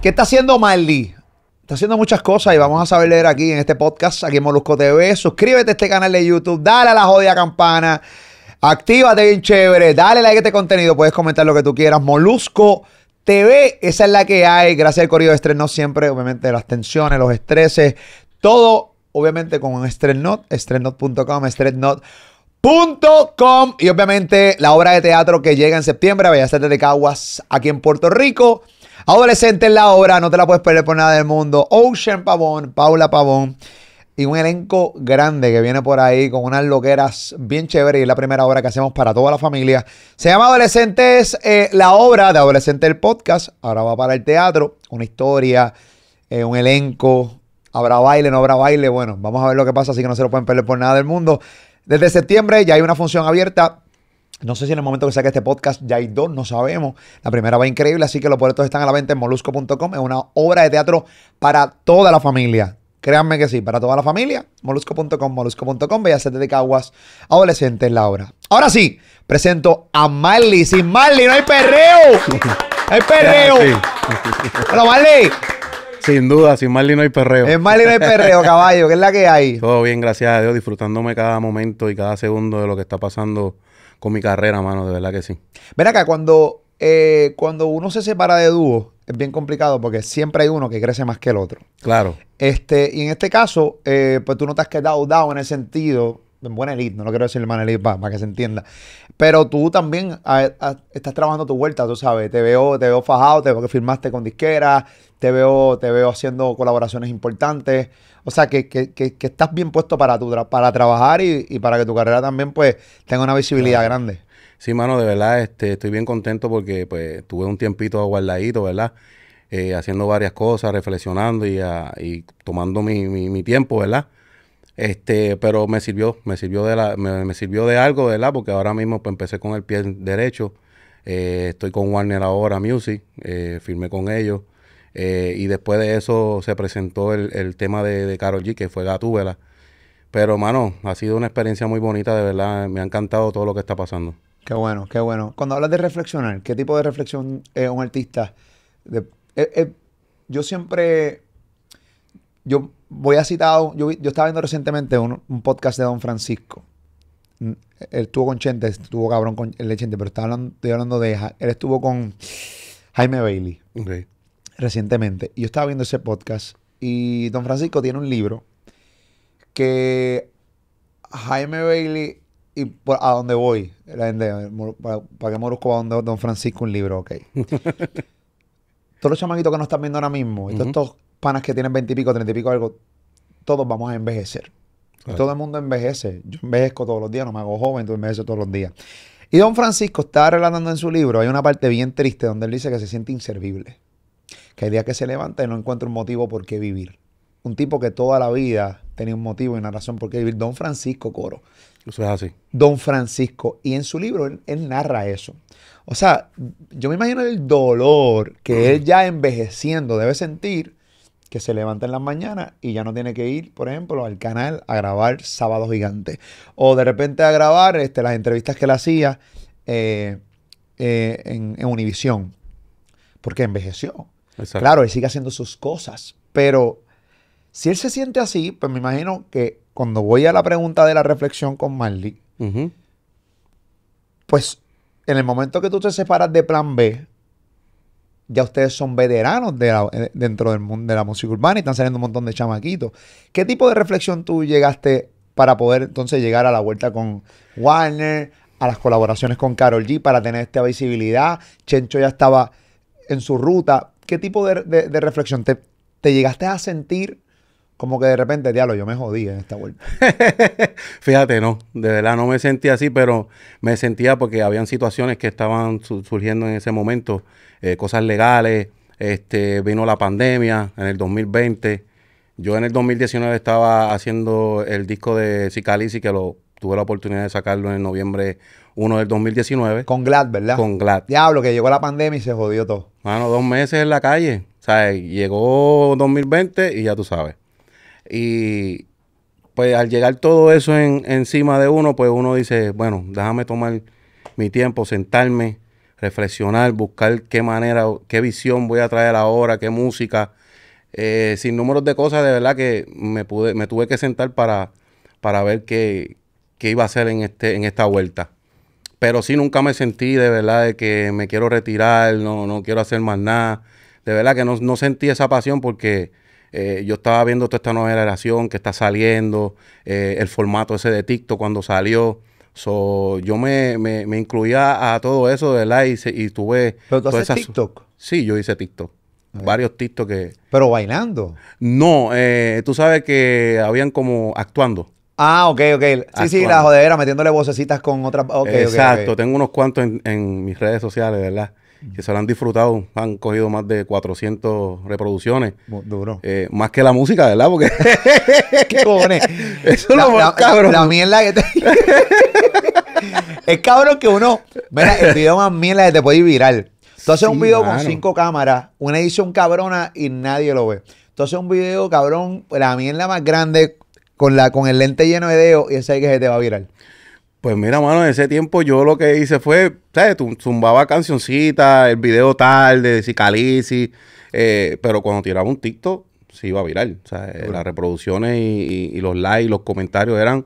¿Qué está haciendo Miley? Está haciendo muchas cosas y vamos a saber leer aquí en este podcast, aquí en Molusco TV. Suscríbete a este canal de YouTube, dale a la jodida campana, actívate bien chévere, dale like a este contenido, puedes comentar lo que tú quieras. Molusco TV, esa es la que hay. Gracias al corrido de estrés, siempre, obviamente, las tensiones, los estreses, todo, obviamente, con Estrenot, estrenot.com, estrenot.com y obviamente la obra de teatro que llega en septiembre a Bellas de Caguas aquí en Puerto Rico. Adolescente la obra, no te la puedes perder por nada del mundo. Ocean Pavón, Paula Pavón. Y un elenco grande que viene por ahí con unas loqueras bien chéveres. Y es la primera obra que hacemos para toda la familia. Se llama Adolescentes, eh, la obra de Adolescente el podcast. Ahora va para el teatro. Una historia, eh, un elenco. Habrá baile, no habrá baile. Bueno, vamos a ver lo que pasa. Así que no se lo pueden perder por nada del mundo. Desde septiembre ya hay una función abierta no sé si en el momento que saque este podcast ya hay dos, no sabemos. La primera va increíble, así que los boletos están a la venta en molusco.com. Es una obra de teatro para toda la familia. Créanme que sí, para toda la familia. Molusco.com, molusco.com, Bellas de Caguas, adolescentes, la obra. Ahora sí, presento a Marley. Sin Marley no hay perreo. hay perreo. Pero Marley. Sin duda, sin Marley no hay perreo. En Marley no hay perreo, caballo, ¿Qué es la que hay. Todo bien, gracias a Dios, disfrutándome cada momento y cada segundo de lo que está pasando con mi carrera, mano, de verdad que sí. Ven acá, cuando, eh, cuando uno se separa de dúo, es bien complicado porque siempre hay uno que crece más que el otro. Claro. Este, y en este caso, eh, pues tú no te has quedado dado en el sentido buena elite, no lo quiero decir el elite para, que se entienda. Pero tú también estás trabajando tu vuelta, tú sabes. Te veo, te veo fajado, te veo que firmaste con Disquera, te veo, te veo haciendo colaboraciones importantes. O sea, que, que, que, estás bien puesto para, tu, para trabajar y, para que tu carrera también pues tenga una visibilidad grande. Sí, mano, de verdad este, estoy bien contento porque pues tuve un tiempito guardadito, ¿verdad? Eh, haciendo varias cosas, reflexionando y, ah, tomando mi, mi tiempo, ¿verdad? Este, pero me sirvió, me sirvió de la, me, sirvió de algo, ¿verdad? Porque ahora mismo pues, empecé con el pie derecho. Eh, estoy con Warner ahora Music, eh, firmé con ellos. Eh, y después de eso se presentó el, tema de, de, Carol G, que fue Gatúbela. Pero, mano, ha sido una experiencia muy bonita, de verdad. Me ha encantado todo lo que está pasando. Qué bueno, qué bueno. Cuando hablas de reflexionar, ¿qué tipo de reflexión es un artista? yo siempre. Yo voy a citar, yo, estaba viendo recientemente un, podcast de Don Francisco. Mm, él estuvo con Chente, estuvo cabrón con el Chente, pero estaba hablando, estoy hablando de, él estuvo con Jaime Bailey recientemente. Y yo estaba viendo ese podcast y Don Francisco tiene un libro que Jaime Bailey y a dónde voy, para, para que Morusco va Don Francisco un libro, ok. todos los chamaquitos que nos están viendo ahora mismo, panas que tienen veintipico, treinta y pico, algo, todos vamos a envejecer. Todo el mundo envejece. Yo envejezco todos los días, no me hago joven, tú envejeces todos los días. Y don Francisco está relatando en su libro, hay una parte bien triste donde él dice que se siente inservible. Que el día que se levanta y no encuentra un motivo por qué vivir. Un tipo que toda la vida tenía un motivo y una razón por qué vivir. Don Francisco Coro. Eso es así. Don Francisco. Y en su libro él narra eso. O sea, yo me imagino el dolor que él ya envejeciendo debe sentir que se levanta en las mañanas y ya no tiene que ir, por ejemplo, al canal a grabar Sábado Gigante. O de repente a grabar este, las entrevistas que le hacía eh, eh, en, en Univisión. Porque envejeció. Claro, él sigue haciendo sus cosas. Pero si él se siente así, pues me imagino que cuando voy a la pregunta de la reflexión con Marley, pues en el momento que tú te separas de plan B, ya ustedes son veteranos de eh, dentro del mundo de la música urbana y están saliendo un montón de chamaquitos. ¿Qué tipo de reflexión tú llegaste para poder entonces llegar a la vuelta con Warner, a las colaboraciones con Carol G para tener esta visibilidad? Chencho ya estaba en su ruta. ¿Qué tipo de, reflexión te llegaste a sentir? como que de repente, diablo, yo me jodí en esta vuelta. Fíjate, no, de verdad no me sentía así, pero me sentía porque habían situaciones que estaban surgiendo en ese momento, eh, cosas legales, este, vino la pandemia en el 2020. Yo en el 2019 estaba haciendo el disco de Cicalisi, que lo tuve la oportunidad de sacarlo en noviembre 1 del 2019. Con Glad, ¿verdad? Con Glad. Diablo, que llegó la pandemia y se jodió todo. Mano, dos meses en la calle. O sea, llegó 2020 y ya tú sabes. Y pues al llegar todo eso encima de uno, pues uno dice, bueno, déjame tomar mi tiempo, sentarme, reflexionar, buscar qué manera, qué visión voy a traer ahora, qué música, eh, sin números de cosas, de verdad que me, pude, me tuve que sentar para, para ver qué, iba a hacer en, este, en esta vuelta. Pero sí nunca me sentí de verdad de que me quiero retirar, no, no quiero hacer más nada. De verdad que no sentí esa pasión porque eh, yo estaba viendo toda esta nueva generación que está saliendo, eh, el formato ese de TikTok cuando salió. yo me, me, incluía a todo eso, ¿verdad? Y, y tuve... ¿Pero tú haces TikTok? Sí, yo hice TikTok. Varios TikTok que... ¿Pero bailando? No, eh, tú sabes que habían como actuando. Ah, ok, ok. Sí, sí, la jodera, metiéndole vocecitas con otras... Exacto, tengo unos cuantos en, en mis redes sociales, ¿verdad? que se lo han disfrutado, han cogido más de 400 reproducciones. Duro. Eh, más que la música, ¿verdad? Porque... ¿Qué cojones? Eso la, cabrón. mierda que te... es cabrón que uno... Mira, el video más mierda que te puede ir viral. Tú un video con cinco cámaras, una edición cabrona y nadie lo ve. Entonces un video, cabrón, la mierda más grande con, la, con el lente lleno de dedos y ese es el que se te va a viral. Pues mira, mano, en ese tiempo yo lo que hice fue, ¿sabes? Zumbaba cancioncitas, el video tal de Cicalisi, eh, pero cuando tiraba un TikTok se iba a viral. O sea, eh, las reproducciones y, los likes, los comentarios eran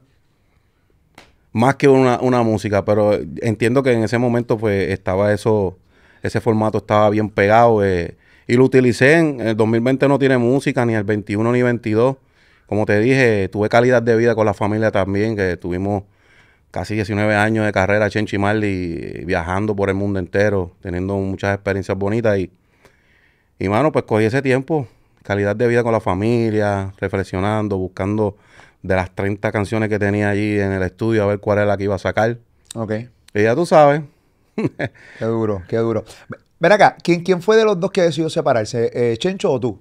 más que una, música, pero entiendo que en ese momento pues estaba eso, ese formato estaba bien pegado eh, y lo utilicé en el 2020 no tiene música, ni el 21 ni el 22. Como te dije, tuve calidad de vida con la familia también, que tuvimos casi 19 años de carrera Chenchi Marley, viajando por el mundo entero, teniendo muchas experiencias bonitas y, y mano, pues cogí ese tiempo, calidad de vida con la familia, reflexionando, buscando de las 30 canciones que tenía allí en el estudio a ver cuál era la que iba a sacar. Ok. Y ya tú sabes. qué duro, qué duro. Ven acá, ¿quién, quién fue de los dos que decidió separarse? Eh, ¿Chencho o tú?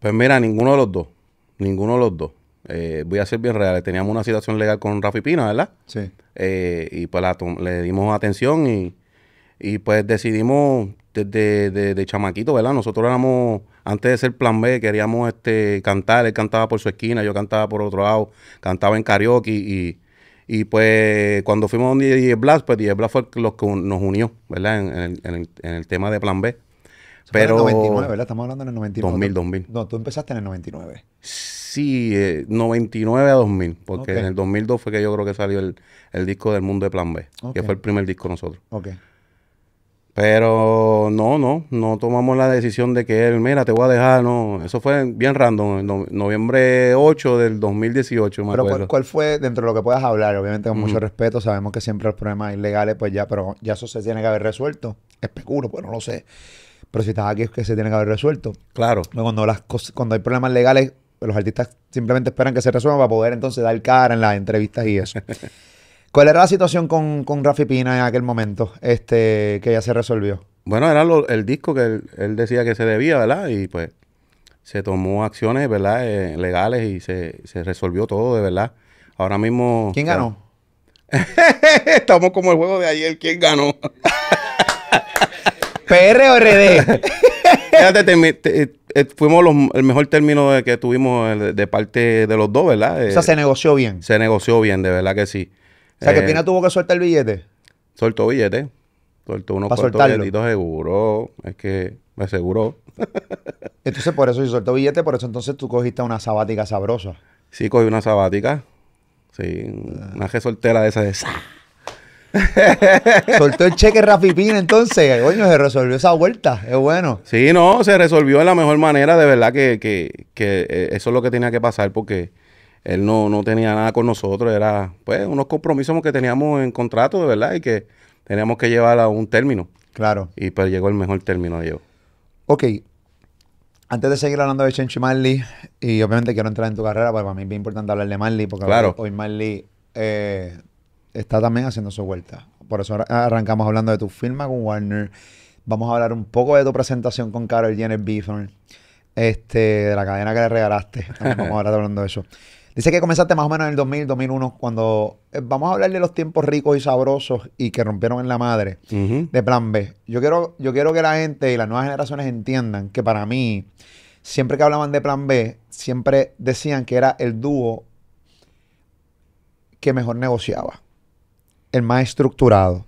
Pues mira, ninguno de los dos. Ninguno de los dos. Eh, voy a ser bien real. Teníamos una situación legal con Rafi Pina, ¿verdad? Sí. Eh, y pues la, le dimos atención y, y pues decidimos desde de, de, chamaquito, ¿verdad? Nosotros éramos, antes de ser plan B, queríamos este cantar. Él cantaba por su esquina, yo cantaba por otro lado, cantaba en karaoke y, y pues cuando fuimos a DJ Blas, pues DJ Blas fue los que nos unió, ¿verdad? En, en, el, en, el, tema de plan B. Pero, en el 99, ¿verdad? Estamos hablando en el 99. 2000, 2000. No, tú empezaste en el 99. Sí sí, 99 eh, a 2000, porque en el 2002 fue que yo creo que salió el, disco del Mundo de Plan B, que fue el primer disco nosotros. Ok. Pero no, no, no tomamos la decisión de que él, mira, te voy a dejar, no. Eso fue bien random, en noviembre 8 del 2018, me Pero ¿cuál, fue, dentro de lo que puedas hablar, obviamente con mucho respeto, sabemos que siempre los problemas ilegales, pues ya, pero ya eso se tiene que haber resuelto. Es Especulo, pues no lo sé. Pero si estás aquí es que se tiene que haber resuelto. Claro. Cuando, las cuando hay problemas legales, los artistas simplemente esperan que se resuelva para poder entonces dar cara en las entrevistas y eso. ¿Cuál era la situación con, con Rafi Pina en aquel momento este, que ya se resolvió? Bueno, era el disco que él, decía que se debía, ¿verdad? Y pues se tomó acciones, ¿verdad? Eh, legales y se, resolvió todo, de verdad. Ahora mismo... ¿Quién ganó? Estamos como el juego de ayer, ¿quién ganó? PR eh, eh, fuimos el mejor término que tuvimos eh, de, parte de los dos, ¿verdad? o sea, se negoció bien. Se negoció bien, de verdad que sí. O sea, que Pina tuvo que soltar el billete. Soltó billete. Soltó unos cuantos billetitos seguro. Es que me aseguró. entonces, por eso, si soltó billete, por eso entonces tú cogiste una sabática sabrosa. Sí, cogí una sabática. Sí, una ah. soltera de esa de... Soltó el cheque Rafi Pina entonces, coño, se resolvió esa vuelta, es bueno. Sí, no, se resolvió de la mejor manera, de verdad que, eh, eso es lo que tenía que pasar porque él no, tenía nada con nosotros, era pues unos compromisos que teníamos en contrato, de verdad, y que teníamos que llevar a un término. Claro. Y pues llegó el mejor término Ok, antes de seguir hablando de Chenchi Marley, y obviamente quiero entrar en tu carrera, pero para mí es bien importante hablar de Marley, porque hoy Marley... Eh, está también haciendo su vuelta. Por eso arrancamos hablando de tu firma con Warner. Vamos a hablar un poco de tu presentación con Carol Jenner Bifron, este, de la cadena que le regalaste. vamos a hablar hablando de eso. Dice que comenzaste más o menos en el 2000, 2001, cuando eh, vamos a hablar de los tiempos ricos y sabrosos y que rompieron en la madre de Plan B. Yo quiero, yo quiero que la gente y las nuevas generaciones entiendan que para mí, siempre que hablaban de Plan B, siempre decían que era el dúo que mejor negociaba el más estructurado,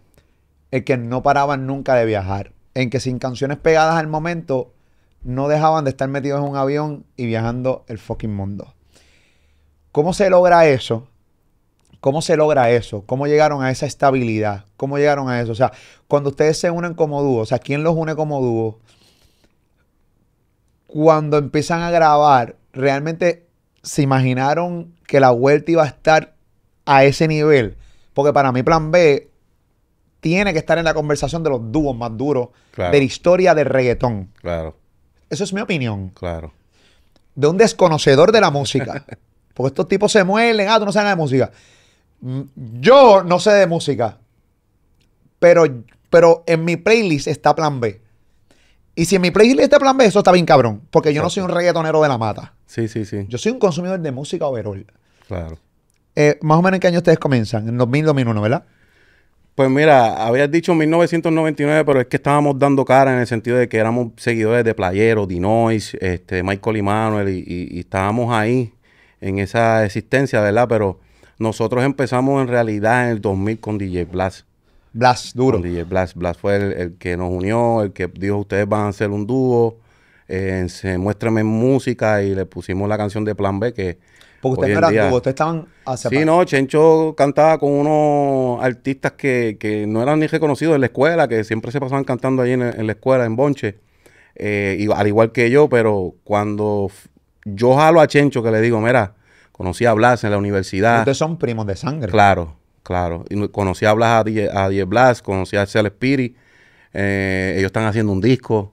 el que no paraban nunca de viajar, en que sin canciones pegadas al momento no dejaban de estar metidos en un avión y viajando el fucking mundo. ¿Cómo se logra eso? ¿Cómo se logra eso? ¿Cómo llegaron a esa estabilidad? ¿Cómo llegaron a eso? O sea, cuando ustedes se unen como dúo, o sea, ¿quién los une como dúo? Cuando empiezan a grabar, ¿realmente se imaginaron que la vuelta iba a estar a ese nivel? Porque para mí, plan B tiene que estar en la conversación de los dúos más duros de la historia del reggaetón. Claro. Eso es mi opinión. Claro. De un desconocedor de la música. Porque estos tipos se muelen, ah, tú no sabes nada de música. Mm, yo no sé de música. Pero, pero en mi playlist está plan B. Y si en mi playlist está plan B, eso está bien cabrón. Porque yo no soy un reggaetonero de la mata. Sí, sí, sí. Yo soy un consumidor de música overall. Claro. Eh, más o menos en qué año ustedes comienzan, en 2000, 2001, ¿verdad? Pues mira, habías dicho 1999, pero es que estábamos dando cara en el sentido de que éramos seguidores de Playero, Dinois, este, Michael Emanuel, y, y, y estábamos ahí en esa existencia, ¿verdad? Pero nosotros empezamos en realidad en el 2000 con DJ Blast. Blast, duro. Con DJ Blast. Blast fue el, el, que nos unió, el que dijo, ustedes van a ser un dúo. Eh, se muéstrame música y le pusimos la canción de Plan B que porque ustedes no eran estaban hacia Sí, no, Chencho cantaba con unos artistas que, no eran ni reconocidos en la escuela, que siempre se pasaban cantando ahí en, la escuela, en Bonche, eh, al igual que yo, pero cuando yo jalo a Chencho que le digo, mira, conocí a Blas en la universidad. Ustedes son primos de sangre. Claro, claro. Y conocí a Blas a Diez Blas, conocí a Cel Spirit, eh, ellos están haciendo un disco.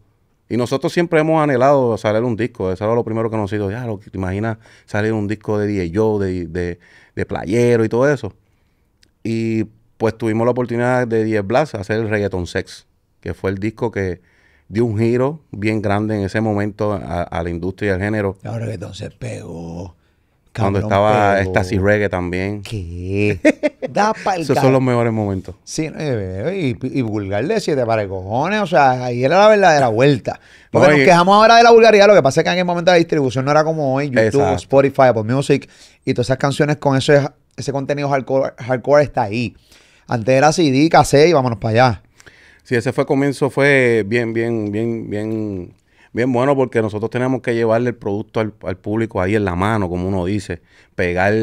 Y nosotros siempre hemos anhelado salir un disco. Eso era lo primero que nos hizo. Ya, lo, ¿te imaginas salir un disco de DJ de, de, Playero y todo eso? Y pues tuvimos la oportunidad de 10 Blas hacer el Reggaeton Sex, que fue el disco que dio un giro bien grande en ese momento a, la industria y al género. Ahora que entonces pegó. Cuando estaba Stasi Reggae también. ¿Qué? Da Esos son los mejores momentos. Sí, eh, y, y, vulgar de siete para cojones. O sea, ahí era la verdadera vuelta. Porque nos quejamos ahora de la vulgaridad. Lo que pasa es que en el momento de la distribución no era como hoy. YouTube, Spotify, Apple Music y todas esas canciones con ese, ese contenido hardcore, está ahí. Antes era CD, cassette y vámonos para allá. Sí, ese fue comienzo, fue bien, bien, bien, bien Bien bueno porque nosotros tenemos que llevarle el producto al, público ahí en la mano, como uno dice. Pegar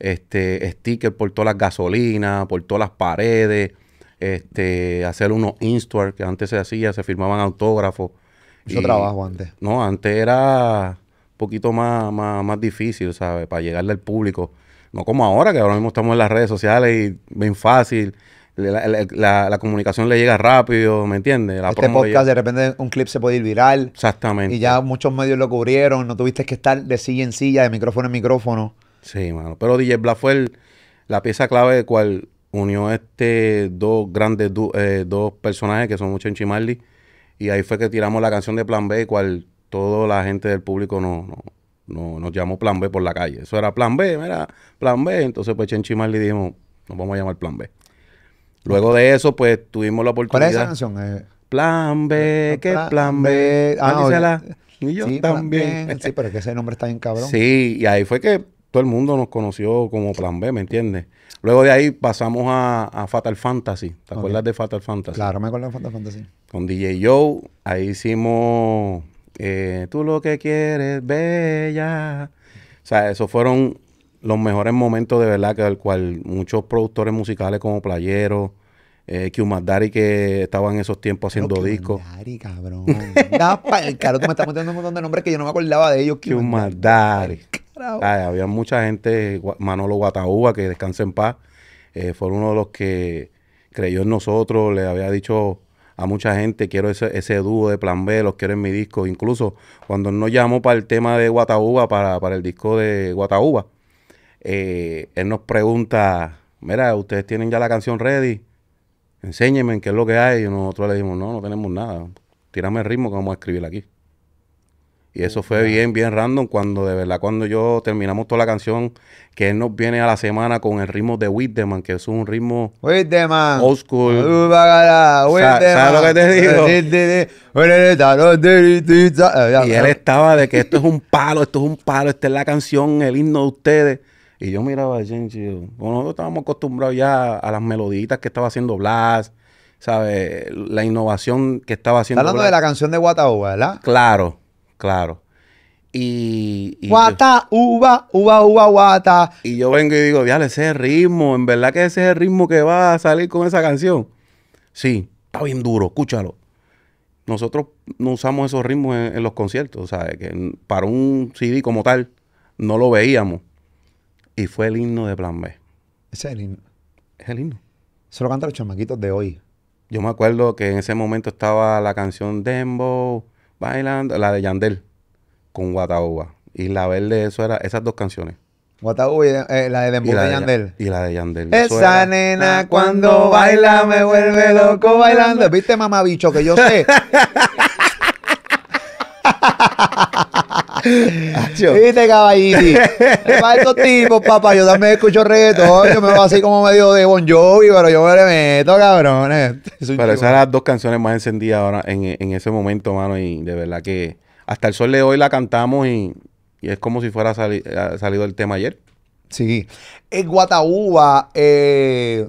este sticker por todas las gasolinas, por todas las paredes, este, hacer unos instores que antes se hacía, se firmaban autógrafos. Mucho trabajo antes. No, antes era un poquito más, más, más difícil, ¿sabes? Para llegarle al público. No como ahora, que ahora mismo estamos en las redes sociales y bien fácil la, comunicación le llega rápido, ¿me entiendes? este podcast, de repente un clip se puede ir viral. Exactamente. Y ya muchos medios lo cubrieron, no tuviste que estar de silla en silla, de micrófono en micrófono. Sí, mano. Pero DJ Black fue la pieza clave de cual unió este dos grandes eh, dos personajes que son mucho en Y ahí fue que tiramos la canción de Plan B, cual toda la gente del público no, nos llamó Plan B por la calle. Eso era Plan B, era Plan B. Entonces, pues Marli dijimos, nos vamos a llamar Plan B. Luego de eso, pues tuvimos la oportunidad. ¿Cuál es esa canción? Eh, plan B, ¿qué plan, plan B? Ah, y yo sí, también. sí, pero es que ese nombre está bien cabrón. Sí, y ahí fue que todo el mundo nos conoció como Plan B, ¿me entiendes? Luego de ahí pasamos a, Fatal Fantasy. ¿Te acuerdas de Fatal Fantasy? Claro, me acuerdo de Fatal Fantasy. Con DJ Joe, ahí hicimos eh, Tú lo que quieres, bella. O sea, esos fueron los mejores momentos de verdad que al cual muchos productores musicales como Playero, eh, que estaban en esos tiempos haciendo discos. Kiumadari, cabrón. claro, tú me estás metiendo un montón de nombres que yo no me acordaba de ellos. Kiumadari. había mucha gente, Manolo Guataúba, que descansa en paz, eh, fue uno de los que creyó en nosotros, le había dicho a mucha gente, quiero ese, ese dúo de Plan B, los quiero en mi disco. Incluso cuando nos llamó para el tema de Guataúba, para, para el disco de Guataúba, eh, él nos pregunta, mira, ustedes tienen ya la canción ready, enséñenme qué es lo que hay. Y nosotros le dijimos, no, no tenemos nada, tírame el ritmo que vamos a escribir aquí. Y eso fue bien, bien random cuando de verdad, cuando yo terminamos toda la canción, que él nos viene a la semana con el ritmo de Whitman, que es un ritmo Whitman. old ¿Sabes lo que te digo? y él estaba de que esto es un palo, esto es un palo, esta es la canción, el himno de ustedes. Y yo miraba a Jenji, bueno, nosotros estábamos acostumbrados ya a las meloditas que estaba haciendo Blas, ¿sabes? La innovación que estaba haciendo. Hablando de la canción de Guatauba, ¿verdad? Claro, claro. Y, Wata, guata, Uba uva, uva, uva, guata. Y yo vengo y digo, diale, ese ritmo, en verdad que ese es el ritmo que va a salir con esa canción. Sí, está bien duro, escúchalo. Nosotros no usamos esos ritmos en, los conciertos, o que para un CD como tal no lo veíamos. Y fue el himno de Plan B. Ese es el himno. Es el himno. Se lo cantan los chamaquitos de hoy. Yo me acuerdo que en ese momento estaba la canción Dembo, Bailando, la de Yandel, con Guataúba. Y la verde, eso era, esas dos canciones. Guataúba y eh, la de Dembo y la de, Yandel. Y la de Yandel. Esa nena ah, cuando baila me vuelve loco bailando. ¿Viste, mamabicho? Que yo sé. Viste, caballito. Para estos tipos, papá, yo también escucho reggaetón. Yo me voy así como medio de Bon Jovi, pero yo me le meto, cabrones pero esas eran las dos canciones más encendidas ahora en, en, ese momento, mano. Y de verdad que hasta el sol de hoy la cantamos y, es como si fuera salido el tema ayer. Sí. En Guatauba eh...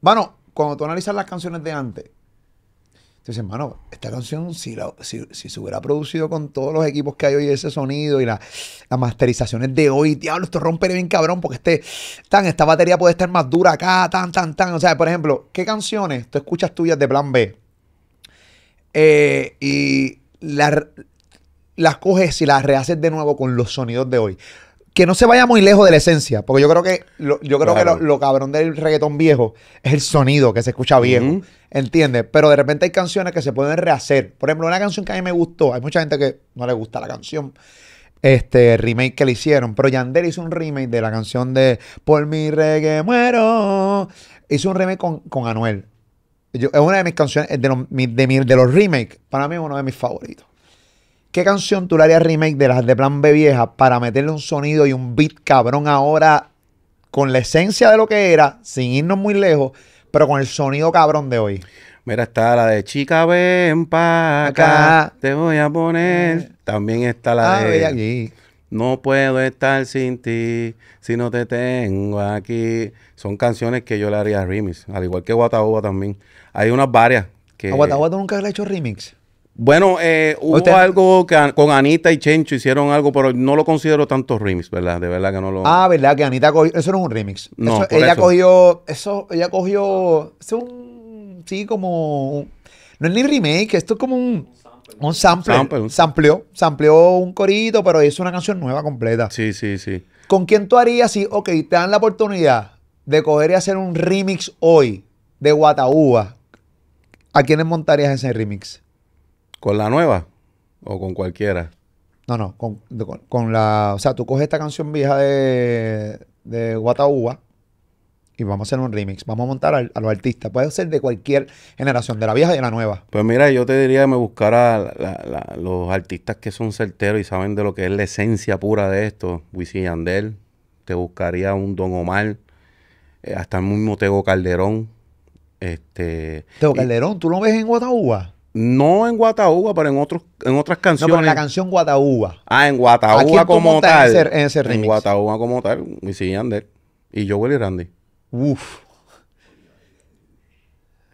bueno, cuando tú analizas las canciones de antes entonces, hermano, esta canción, si, si, se hubiera producido con todos los equipos que hay hoy, ese sonido y las masterizaciones de hoy, diablo, esto rompería bien cabrón, porque este, tan, esta batería puede estar más dura acá, tan, tan, tan. O sea, por ejemplo, ¿qué canciones tú escuchas tuyas de plan B? Eh, y las coges y las rehaces de nuevo con los sonidos de hoy que no se vaya muy lejos de la esencia, porque yo creo que lo, yo creo que lo, cabrón del reggaetón viejo es el sonido que se escucha viejo, ¿entiendes? Pero de repente hay canciones que se pueden rehacer. Por ejemplo, una canción que a mí me gustó, hay mucha gente que no le gusta la canción, este remake que le hicieron, pero Yandel hizo un remake de la canción de Por mi reggae muero, hizo un remake con, Anuel. Yo, es una de mis canciones, de, de los remakes, para mí es uno de mis favoritos. ¿Qué canción tú le harías remake de las de Plan B vieja para meterle un sonido y un beat cabrón ahora con la esencia de lo que era, sin irnos muy lejos, pero con el sonido cabrón de hoy? Mira, está la de Chica, ven pa' acá, te voy a poner. Eh. También está la ah, de... Aquí. No puedo estar sin ti si no te tengo aquí. Son canciones que yo le haría remix, al igual que Guatahuba también. Hay unas varias que... ¿A Guatahuba nunca le has hecho remix? Bueno, eh, hubo algo que con Anita y Chencho hicieron algo, pero no lo considero tanto remix, ¿verdad? De verdad que no lo. Ah, ¿verdad? Que Anita cogió. Eso no es un remix. No, eso, ella cogió. Eso, ella cogió. Es un. Sí, como. No es ni remake, esto es como un. Un sample. sample. Sampleó. Sampleó un corito, pero es una canción nueva completa. Sí, sí, sí. ¿Con quién tú harías si, ok, te dan la oportunidad de coger y hacer un remix hoy de Guataúba? ¿A quiénes montarías ese remix? ¿Con la nueva o con cualquiera? No, no, con, la... O sea, tú coges esta canción vieja de, de y vamos a hacer un remix. Vamos a montar a los artistas. Puede ser de cualquier generación, de la vieja y de la nueva. Pues mira, yo te diría que me buscará los artistas que son certeros y saben de lo que es la esencia pura de esto. Wisin Yandel, te buscaría un Don Omar, eh, hasta el mismo Tego Calderón. Este, Tego Calderón, ¿tú lo ves en Guataúba? No en Guataúba, pero en otros, en otras canciones. No, pero en la canción Guataúba. Ah, en Guataúba como tal. En ese, en ese En Guataúba como tal, y y Yandel. Y yo, Willy Randy. Uf.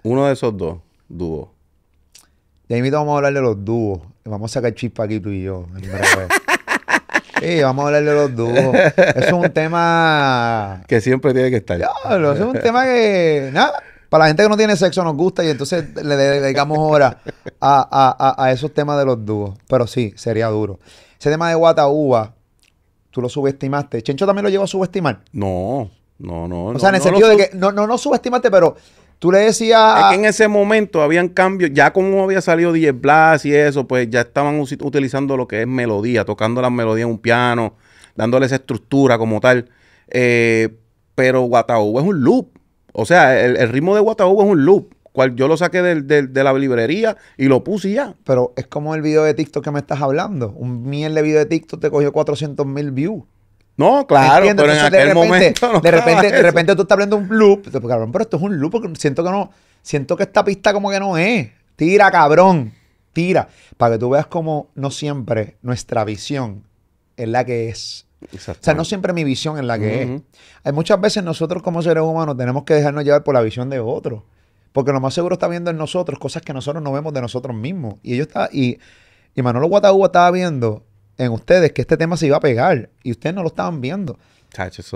Uno de esos dos dúo. De ahí vamos a hablar de los dúos. Vamos a sacar chispa aquí tú y yo. Sí, vamos a hablar de los dúos. es un tema. Que siempre tiene que estar. No, es un tema que. Nada. Para la gente que no tiene sexo nos gusta y entonces le dedicamos hora a, esos temas de los dúos. Pero sí, sería duro. Ese tema de Guataúba, tú lo subestimaste. ¿Chencho también lo llevó a subestimar? No, no, no. O sea, en el sentido de que no, no, no subestimaste, pero tú le decías... que en ese momento habían cambios. Ya como había salido DJ Blas y eso, pues ya estaban utilizando lo que es melodía, tocando las melodías en un piano, dándole esa estructura como tal. Eh, pero Guataúba es un loop. O sea, el, ritmo de Guatabobo es un loop. Cual yo lo saqué de la librería y lo puse ya. Pero es como el video de TikTok que me estás hablando. Un miel de video de TikTok te cogió 400 mil views. No, claro, pero en aquel de repente, momento. de, repente, de repente tú estás hablando un loop. Cabrón, pero esto es un loop siento que no. Siento que esta pista como que no es. Tira, cabrón. Tira. Para que tú veas como no siempre nuestra visión es la que es o sea, no siempre mi visión en la que es. Hay muchas veces nosotros como seres humanos tenemos que dejarnos llevar por la visión de otros. Porque lo más seguro está viendo en nosotros cosas que nosotros no vemos de nosotros mismos. Y ellos está, y, y Manolo Guatagua estaba viendo en ustedes que este tema se iba a pegar. Y ustedes no lo estaban viendo.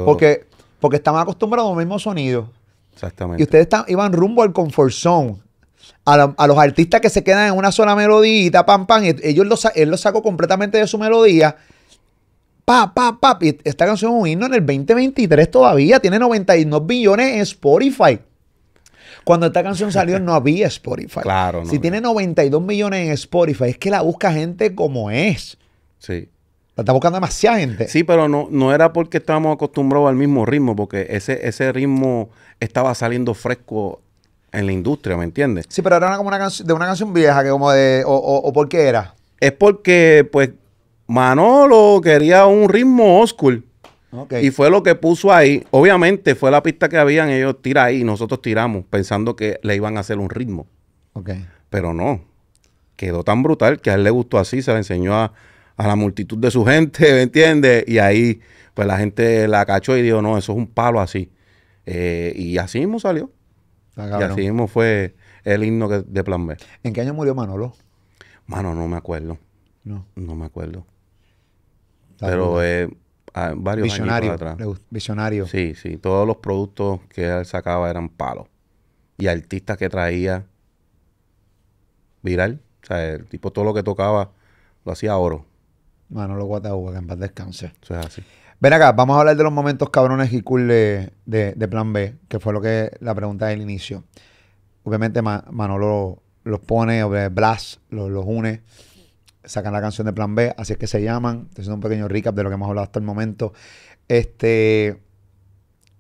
Porque, porque estaban acostumbrados a los mismos sonidos. Exactamente. Y ustedes iban rumbo al comfort zone. A, los artistas que se quedan en una sola melodía, pam, pam, ellos él lo sacó completamente de su melodía pa, esta canción es un himno en el 2023 todavía, tiene 92 billones en Spotify. Cuando esta canción salió no había Spotify. Claro, Si tiene 92 millones en Spotify, es que la busca gente como es. Sí. La está buscando demasiada gente. Sí, pero no, no era porque estábamos acostumbrados al mismo ritmo, porque ese, ese ritmo estaba saliendo fresco en la industria, ¿me entiendes? Sí, pero era como una de una canción vieja, que como de... O, o, o por qué era? Es porque, pues, Manolo quería un ritmo oscuro, Y fue lo que puso ahí. Obviamente fue la pista que habían, ellos tira ahí y nosotros tiramos pensando que le iban a hacer un ritmo. Pero no, quedó tan brutal que a él le gustó así, se le enseñó a, la multitud de su gente, ¿me entiendes? Y ahí pues la gente la cachó y dijo, no, eso es un palo así. Eh, y así mismo salió. Ah, y así mismo fue el himno de Plan B. ¿En qué año murió Manolo? Mano, no me acuerdo. No. No me acuerdo. Pero eh, ah, varios visionarios atrás. Visionario. Sí, sí. Todos los productos que él sacaba eran palos. Y artistas que traía viral. O sea, el tipo todo lo que tocaba lo hacía oro. Manolo Guatahuga, que en paz descanse. así. Ven acá, vamos a hablar de los momentos cabrones y cool de, Plan B, que fue lo que la pregunta del inicio. Obviamente Manolo los pone, Blas los, los une sacan la canción de Plan B, así es que se llaman. Estoy un pequeño recap de lo que hemos hablado hasta el momento. Este,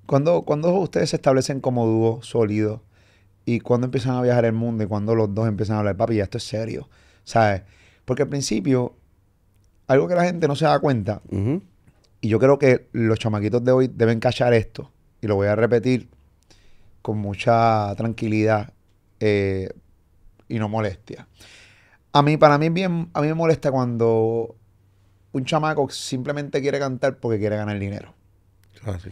cuando cuando ustedes se establecen como dúo sólido? ¿Y cuando empiezan a viajar el mundo? ¿Y cuando los dos empiezan a hablar, papi, ya esto es serio? ¿Sabes? Porque al principio, algo que la gente no se da cuenta, y yo creo que los chamaquitos de hoy deben cachar esto, y lo voy a repetir con mucha tranquilidad eh, y no molestia. A mí, para mí, bien, a mí me molesta cuando un chamaco simplemente quiere cantar porque quiere ganar dinero. Ah, sí.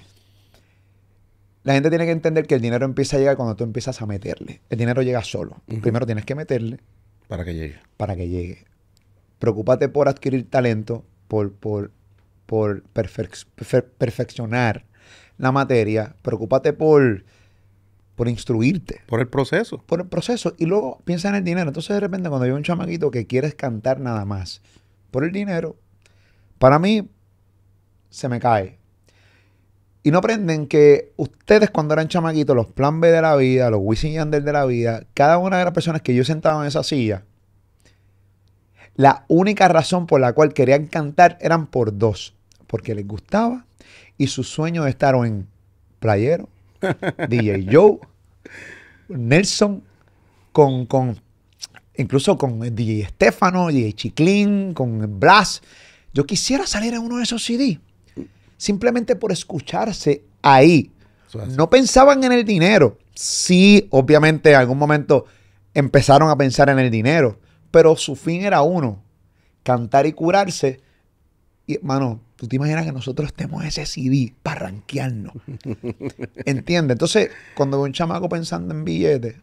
La gente tiene que entender que el dinero empieza a llegar cuando tú empiezas a meterle. El dinero llega solo. Primero tienes que meterle. Para que llegue. Para que llegue. Preocúpate por adquirir talento, por, por, por perfeccionar la materia. Preocúpate por por instruirte. Por el proceso. Por el proceso. Y luego piensa en el dinero. Entonces, de repente, cuando hay un chamaquito que quieres cantar nada más por el dinero, para mí se me cae. Y no aprenden que ustedes cuando eran chamaquitos, los Plan B de la vida, los Wisin y Yandel de la vida, cada una de las personas que yo sentaba en esa silla, la única razón por la cual querían cantar eran por dos. Porque les gustaba y sus sueños de estar en playero DJ Joe, Nelson, con, con incluso con DJ Estefano, DJ Chiclin, con Blas. Yo quisiera salir en uno de esos CD. Simplemente por escucharse ahí. No pensaban en el dinero. Sí, obviamente en algún momento empezaron a pensar en el dinero, pero su fin era uno, cantar y curarse y hermano, tú te imaginas que nosotros tenemos ese CD para rankearnos? ¿Entiendes? Entonces, cuando un chamaco pensando en billetes,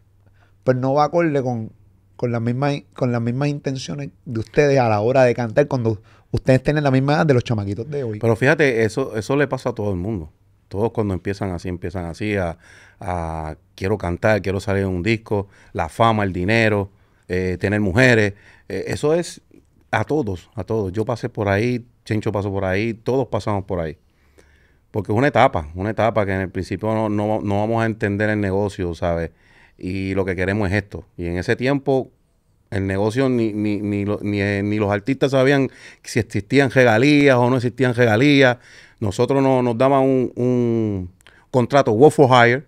pues no va a con, con, las mismas, con las mismas intenciones de ustedes a la hora de cantar cuando ustedes tienen la misma edad de los chamaquitos de hoy. Pero fíjate, eso, eso le pasa a todo el mundo. Todos cuando empiezan así, empiezan así, a, quiero cantar, quiero salir en un disco, la fama, el dinero, eh, tener mujeres. Eh, eso es a todos, a todos. Yo pasé por ahí, Chencho pasó por ahí, todos pasamos por ahí. Porque es una etapa, una etapa que en el principio no, vamos a entender el negocio, ¿sabes? Y lo que queremos es esto. Y en ese tiempo, el negocio ni, eh, los artistas sabían si existían regalías o no existían regalías. Nosotros no, nos daban un, contrato work for hire,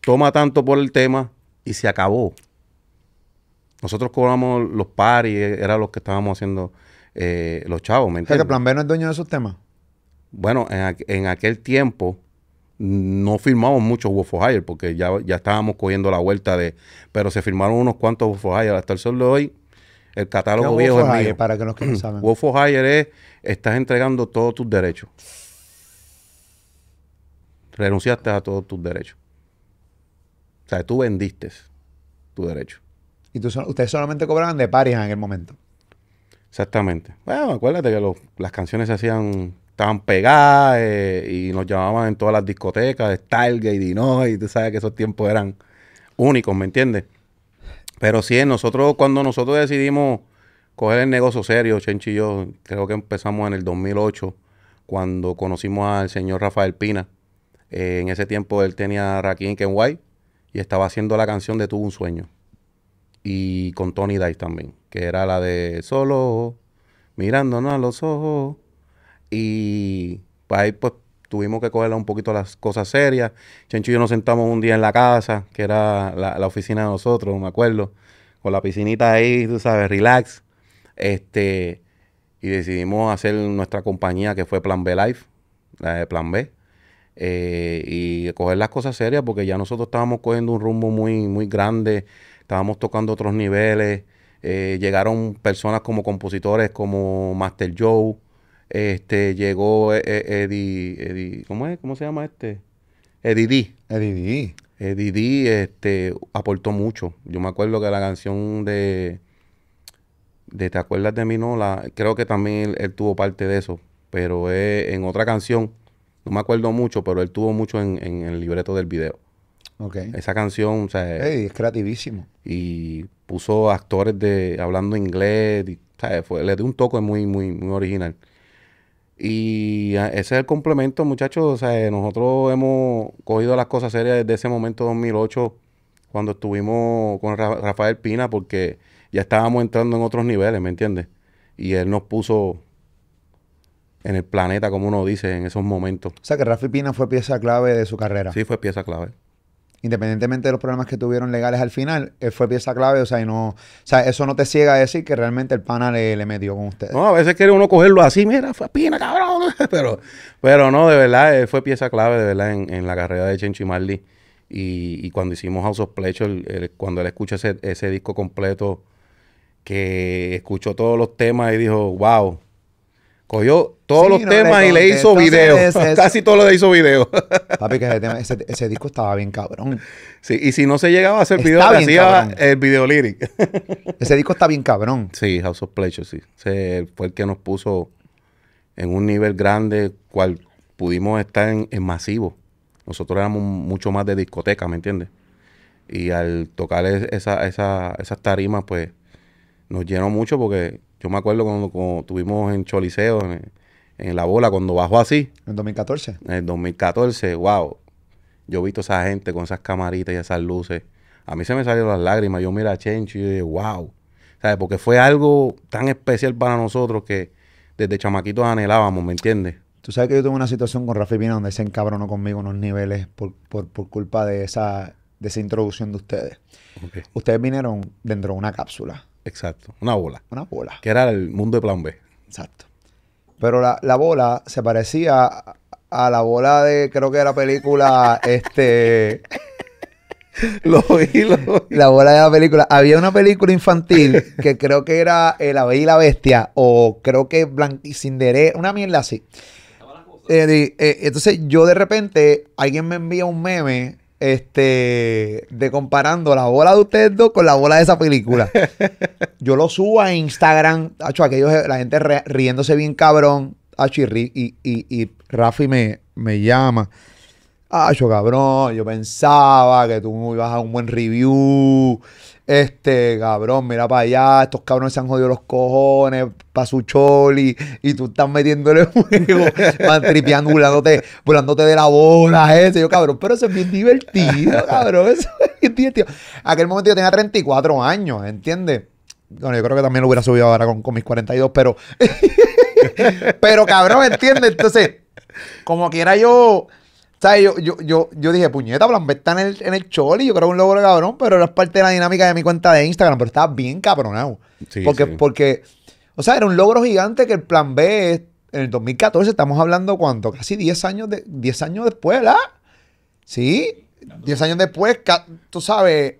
toma tanto por el tema y se acabó. Nosotros cobramos los paris, eh, era lo que estábamos haciendo eh, los chavos, ¿me que Plan B no es dueño de esos temas. Bueno, en, aquel tiempo no firmamos muchos of Hire porque ya, ya estábamos cogiendo la vuelta de... Pero se firmaron unos cuantos of Hire. Hasta el sol de hoy, el catálogo viejo es mío. Para que es... Estás entregando todos tus derechos. Renunciaste a todos tus derechos. O sea, tú vendiste tu derecho. Y tú, ustedes solamente cobraban de pares en el momento. Exactamente. Bueno, acuérdate que las canciones se hacían, estaban pegadas eh, y nos llamaban en todas las discotecas, Stargate y no, y tú sabes que esos tiempos eran únicos, ¿me entiendes? Pero sí, nosotros, cuando nosotros decidimos coger el negocio serio, Chenchi y yo, creo que empezamos en el 2008, cuando conocimos al señor Rafael Pina. Eh, en ese tiempo él tenía Rakim Kenway y estaba haciendo la canción de tu un sueño y con Tony Dice también, que era la de solo, mirándonos a los ojos. Y pues ahí pues, tuvimos que coger un poquito las cosas serias. Chencho y yo nos sentamos un día en la casa, que era la, oficina de nosotros, me acuerdo, con la piscinita ahí, tú sabes, relax. Este, y decidimos hacer nuestra compañía que fue Plan B Life, de Plan B. Eh, y coger las cosas serias porque ya nosotros estábamos cogiendo un rumbo muy, muy grande estábamos tocando otros niveles. Eh, llegaron personas como compositores como Master Joe. Este, llegó eh, eh, Eddie, Eddie ¿cómo es? ¿Cómo se llama este? Eddie D. Eddie D. Eddie este, aportó mucho. Yo me acuerdo que la canción de, de ¿Te acuerdas de mí? la, creo que también él, tuvo parte de eso. Pero es en otra canción, no me acuerdo mucho, pero él tuvo mucho en, en el libreto del video. Esa canción, o sea, es creativísimo. Y puso actores de hablando inglés, y, le dio un toque muy, muy, muy original. Y ah, ese es el complemento, muchachos. O sea, nosotros hemos cogido las cosas serias desde ese momento 2008, cuando estuvimos con Rafael Pina, porque ya estábamos entrando en otros niveles, ¿me entiendes? Y él nos puso en el planeta, como uno dice, en esos momentos. O sea, que Rafael Pina fue pieza clave de su carrera. Sí, fue pieza clave independientemente de los problemas que tuvieron legales al final, eh, fue pieza clave, o sea, no, o sea, eso no te ciega a decir que realmente el pana le, le metió con ustedes. No, a veces quiere uno cogerlo así, mira, fue pina, cabrón, pero, pero no, de verdad, eh, fue pieza clave, de verdad, en, la carrera de Chen y, y, cuando hicimos House of Pleasure, cuando él escucha ese, ese disco completo, que escuchó todos los temas y dijo, wow, Cogió todos los temas y le hizo video. Casi todo lo le hizo video. Papi, ese, disco estaba bien cabrón. y si no se llegaba a hacer video, le hacía el video líric. ese disco está bien cabrón. Sí, House of Pleasure, sí. fue el que nos puso en un nivel grande, cual pudimos estar en, masivo. Nosotros éramos mucho más de discoteca, ¿me entiendes? Y al tocar esas tarimas, pues nos llenó mucho porque yo me acuerdo cuando, estuvimos tuvimos en Choliseo, en, la bola, cuando bajó así. ¿En 2014? En 2014, wow. Yo he visto a esa gente con esas camaritas y esas luces. A mí se me salieron las lágrimas. Yo mira a Chencho y digo, wow. ¿Sabes? Porque fue algo tan especial para nosotros que desde chamaquitos anhelábamos, ¿me entiendes? Tú sabes que yo tuve una situación con Rafi Pina donde se encabronó conmigo unos niveles por, culpa de esa, esa introducción de ustedes. Ustedes vinieron dentro de una cápsula. Exacto, una bola. Una bola. Que era el mundo de plan B. Exacto. Pero la, bola se parecía a, la bola de, creo que era película, este... lo oí, lo La bola de la película. Había una película infantil que creo que era El Ave y la Bestia o creo que Cinderé. una mierda así. Eh, eh, entonces yo de repente, alguien me envía un meme este, de comparando la bola de ustedes dos con la bola de esa película. Yo lo subo a Instagram, aquellos, la gente riéndose bien cabrón, y, y, y, y Rafi me, me llama Ah, yo cabrón, yo pensaba que tú ibas a un buen review. Este, cabrón, mira para allá, estos cabrones se han jodido los cojones para su choli y tú estás metiéndole juego, van tripeando, burlándote, de la bola, ese. Yo, cabrón, pero eso es bien divertido, cabrón, eso es bien divertido. Aquel momento yo tenía 34 años, ¿entiendes? Bueno, yo creo que también lo hubiera subido ahora con, con mis 42, pero. pero, cabrón, ¿entiendes? Entonces, como quiera yo ¿Sabes? Yo, yo, yo, yo dije, puñeta, Plan B está en el, en el choli. Yo creo que un logro cabrón, pero era parte de la dinámica de mi cuenta de Instagram. Pero estaba bien cabronado. porque, porque, o sea, era un logro gigante que el plan B en el 2014, estamos hablando cuánto, casi 10 años, de, 10 años después, ¿verdad? Sí, 10 años después, tú sabes,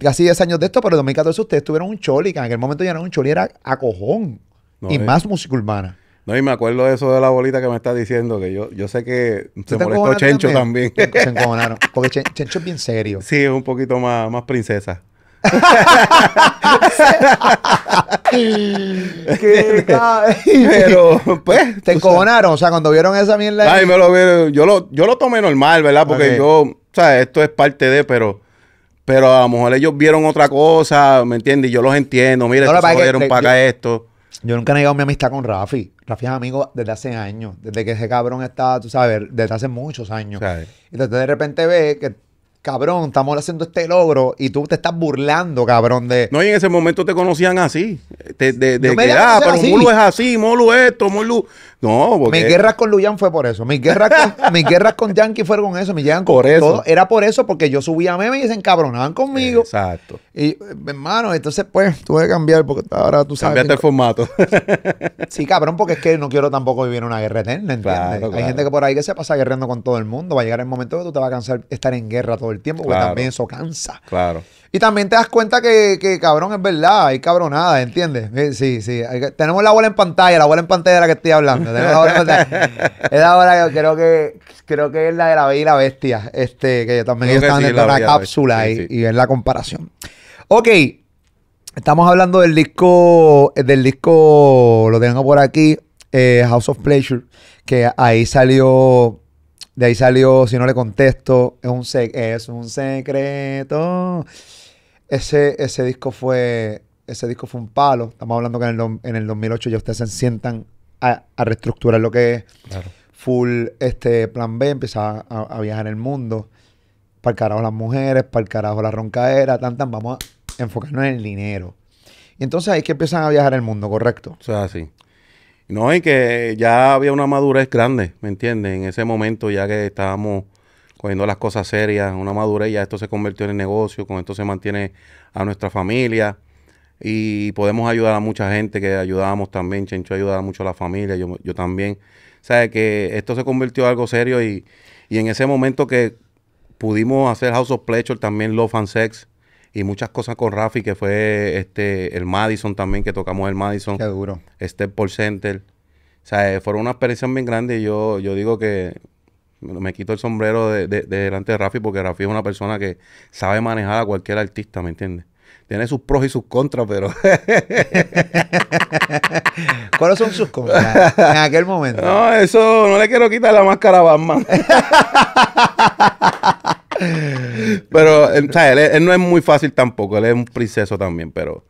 casi 10 años de esto, pero en 2014 ustedes tuvieron un choli, que en aquel momento ya no era un choli, era a cojón. y eh. más música urbana. No, y me acuerdo de eso de la bolita que me está diciendo, que yo, yo sé que se molestó Chencho también. Se encojonaron. Porque Chencho es bien serio. Sí, es un poquito más, más princesa. ¿Qué Pero, pues. Te encojonaron, o sea, cuando vieron esa mierda. Ay, me lo vieron. Yo lo, yo lo tomé normal, ¿verdad? Porque yo, o sea, esto es parte de, pero. Pero a lo mejor ellos vieron otra cosa, ¿me entiendes? Y yo los entiendo. Mira, no, pudieron para acá esto. Yo nunca he negado mi amistad con Rafi. Rafi es amigo desde hace años, desde que ese cabrón está, tú sabes, desde hace muchos años. Y entonces de repente ve que, cabrón, estamos haciendo este logro y tú te estás burlando, cabrón, de... No, y en ese momento te conocían así, de, de, que, ah, pero así. es así, Molu esto, Molu... No, porque... Mis guerras con Luyan fue por eso. Mis guerras con, mis guerras con Yankee fueron con eso. Me llegan con eso. todo. Era por eso, porque yo subía memes y se encabronaban conmigo. Exacto. Y, hermano, entonces, pues, tuve que cambiar porque ahora tú sabes. Cambiaste el formato. sí, cabrón, porque es que no quiero tampoco vivir una guerra eterna, ¿entiendes? Hay gente que por ahí que se pasa guerreando con todo el mundo. Va a llegar el momento que tú te vas a cansar estar en guerra todo el tiempo, porque también eso cansa. Claro. Y también te das cuenta que, cabrón, es verdad, hay cabronada, ¿entiendes? Sí, sí. tenemos la bola en pantalla, la bola en pantalla de la que estoy hablando. es la bola que creo que creo que es la de la Bella Bestia, este, que también está en cápsula y, en la comparación. Ok, estamos hablando del disco, eh, del disco, lo tengo por aquí, eh, House of Pleasure, que ahí salió de ahí salió, si no le contesto, es un, es un secreto. Ese, disco fue, ese disco fue un palo. Estamos hablando que en el, 2008 ya ustedes se sientan a, reestructurar lo que es full este plan B, empieza a, viajar el mundo. Para el carajo las mujeres, para el carajo la roncaera, tan, vamos a enfocarnos en el dinero. Y entonces ahí es que empiezan a viajar el mundo, ¿correcto? O sea, sí. No, y que ya había una madurez grande, ¿me entiendes? En ese momento ya que estábamos cogiendo las cosas serias, una madurez, ya esto se convirtió en el negocio, con esto se mantiene a nuestra familia y podemos ayudar a mucha gente que ayudábamos también, Chencho ayudaba mucho a la familia, yo, yo también. O sea, que esto se convirtió en algo serio y, en ese momento que pudimos hacer House of Pleasure, también Love and Sex, y muchas cosas con Rafi, que fue este el Madison también, que tocamos el Madison. Qué duro. Step por Center. O sea, eh, fueron una experiencia bien grande y yo, yo digo que me quito el sombrero de, delante de Rafi porque Rafi es una persona que sabe manejar a cualquier artista, ¿me entiendes? Tiene sus pros y sus contras, pero... ¿Cuáles son sus contras en aquel momento? No, eso no le quiero quitar la máscara a Batman. pero, o sea, él, no es muy fácil tampoco, él es un princeso también, pero...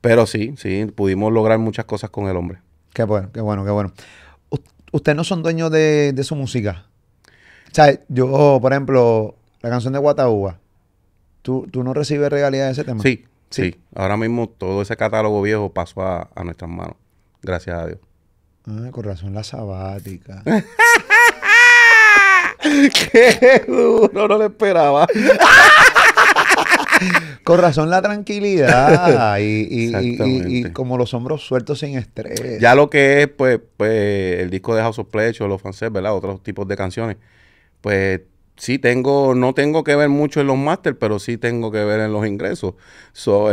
Pero sí, sí, pudimos lograr muchas cosas con el hombre. Qué bueno, qué bueno, qué bueno. ustedes no son dueños de, de su música. O sea, yo, por ejemplo, la canción de Guatahuba. ¿tú, no recibes regalías de ese tema? Sí, sí, Ahora mismo todo ese catálogo viejo pasó a, nuestras manos. Gracias a Dios. Ah, con razón la sabática. ¡Qué duro! No lo esperaba. Con razón la tranquilidad y, y, como los hombros sueltos sin estrés. Ya lo que es, pues, pues el disco de House of Pleasure, los francés, ¿verdad? Otros tipos de canciones pues sí tengo, no tengo que ver mucho en los máster, pero sí tengo que ver en los ingresos.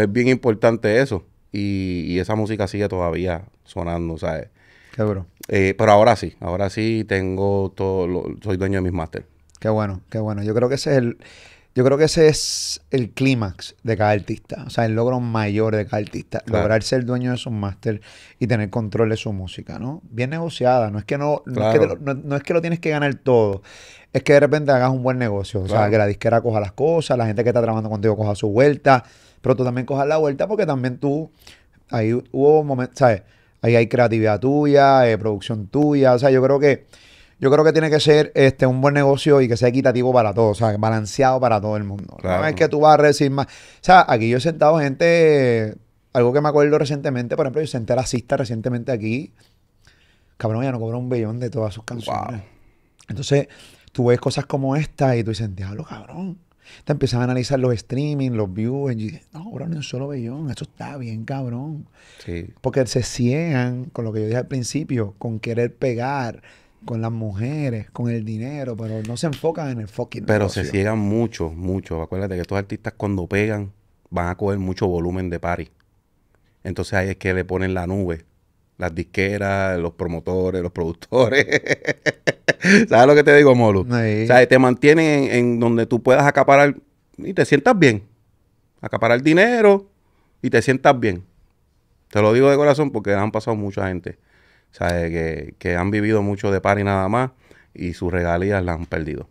es bien importante eso. Y, y esa música sigue todavía sonando, ¿sabes? Qué bueno. Eh, pero ahora sí, ahora sí tengo todo, soy dueño de mis másteres. Qué bueno, qué bueno. Yo creo que ese es el, yo creo que ese es el clímax de cada artista, o sea, el logro mayor de cada artista, lograr ser dueño de sus máster y tener control de su música, ¿no? Bien negociada, no es que no, no, es que lo, no, es que lo tienes que ganar todo, es que de repente hagas un buen negocio. O sea, que la disquera coja las cosas, la gente que está trabajando contigo coja su vuelta, pero tú también cojas la vuelta porque también tú, ahí hubo momento, ¿sabes? Ahí hay creatividad tuya, eh, producción tuya. O sea, yo creo que yo creo que tiene que ser este, un buen negocio y que sea equitativo para todos, o sea, balanceado para todo el mundo. Claro. No es que tú vas a recibir más. O sea, aquí yo he sentado gente, algo que me acuerdo recientemente, por ejemplo, yo senté a la cista recientemente aquí. Cabrón, ya no cobró un billón de todas sus canciones. Entonces, tú ves cosas como esta y tú dices, diablo, cabrón. Te empiezas a analizar los streaming, los views, y dices, no, bro, ni un solo bellón, eso está bien, cabrón. Sí. Porque se ciegan con lo que yo dije al principio, con querer pegar con las mujeres, con el dinero, pero no se enfocan en el fucking Pero se ciegan mucho, mucho. Acuérdate que estos artistas cuando pegan van a coger mucho volumen de party. Entonces ahí es que le ponen la nube las disqueras, los promotores, los productores. ¿Sabes lo que te digo, Molo? O sea, te mantienen en, donde tú puedas acaparar y te sientas bien. Acaparar dinero y te sientas bien. Te lo digo de corazón porque han pasado mucha gente. ¿Sabes? Que, que han vivido mucho de par y nada más y sus regalías las han perdido.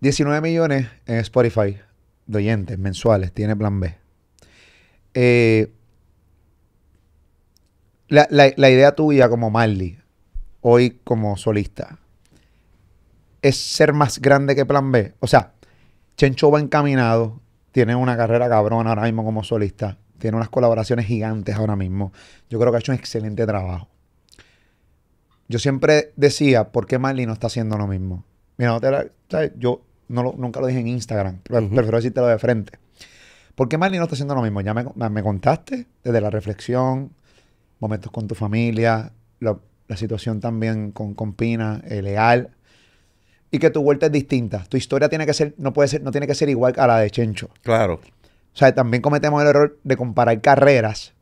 19 millones en Spotify de oyentes mensuales tiene Plan B. Eh, la, idea tuya como Marley, hoy como solista, es ser más grande que Plan B. O sea, Chencho va encaminado, tiene una carrera cabrona ahora mismo como solista, tiene unas colaboraciones gigantes ahora mismo. Yo creo que ha hecho un excelente trabajo. Yo siempre decía, ¿por qué Marley no está haciendo lo mismo? Mira, yo nunca lo dije en Instagram, pero prefiero de frente. ¿Por qué Marley no está haciendo lo mismo? Ya me, me contaste desde la reflexión, momentos con tu familia, la, situación también con, con Pina, eh, leal. Y que tu vuelta es distinta. Tu historia tiene que ser, no puede ser, no tiene que ser igual a la de Chencho. Claro. O sea, también cometemos el error de comparar carreras.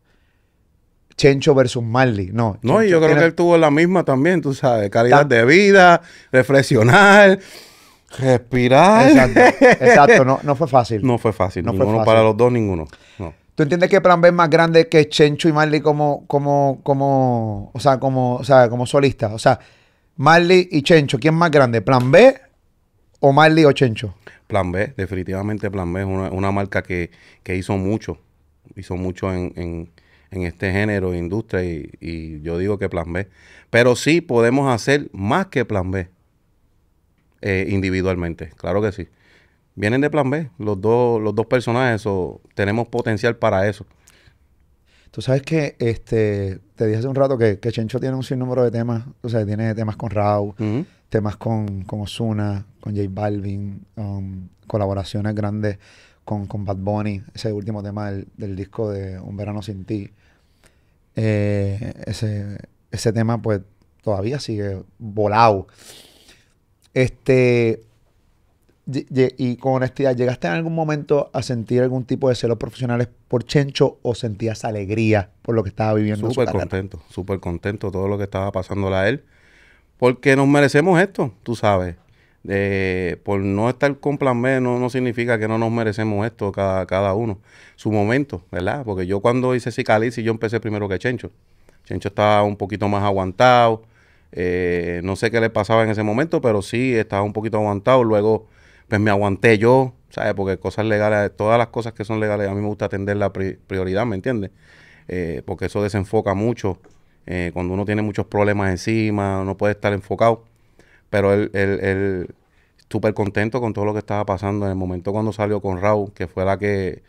Chencho versus Marley. No. No, yo creo que él tuvo la misma también, tú sabes. Calidad de vida, reflexionar, respirar. Exacto. Exacto. No, fue fácil. No fue fácil. No ninguno fue para los dos, ninguno. No. ¿Tú entiendes que Plan B es más grande que Chencho y Marley como, como, como, o sea, como, como solista? O sea, Marley y Chencho, ¿quién es más grande? ¿Plan B o Marley o Chencho? Plan B, definitivamente Plan B es una, marca que, hizo mucho, hizo mucho en, este género industria y, yo digo que Plan B. Pero sí podemos hacer más que Plan B eh, individualmente, claro que sí vienen de plan B. Los dos, los dos personajes, o tenemos potencial para eso. Tú sabes que este, te dije hace un rato que, Chencho tiene un sinnúmero de temas. O sea, tiene temas con Raúl, temas con, con Osuna, con J Balvin, um, colaboraciones grandes con, con, Bad Bunny, ese último tema del, disco de Un Verano Sin Ti. Eh, ese, ese tema, pues, todavía sigue volado. Este, y con honestidad, ¿llegaste en algún momento a sentir algún tipo de celos profesionales por Chencho o sentías alegría por lo que estaba viviendo? Súper contento, súper contento todo lo que estaba pasando a él. Porque nos merecemos esto, tú sabes. Eh, por no estar con plan B no, significa que no nos merecemos esto cada, cada uno. Su momento, ¿verdad? Porque yo cuando hice y yo empecé primero que Chencho. Chencho estaba un poquito más aguantado. Eh, no sé qué le pasaba en ese momento, pero sí estaba un poquito aguantado. Luego pues me aguanté yo, ¿sabes? Porque cosas legales, todas las cosas que son legales, a mí me gusta atender la prioridad, ¿me entiendes? Eh, porque eso desenfoca mucho. Eh, cuando uno tiene muchos problemas encima, no puede estar enfocado. Pero él, él, él súper contento con todo lo que estaba pasando. En el momento cuando salió con Raúl, que fue la que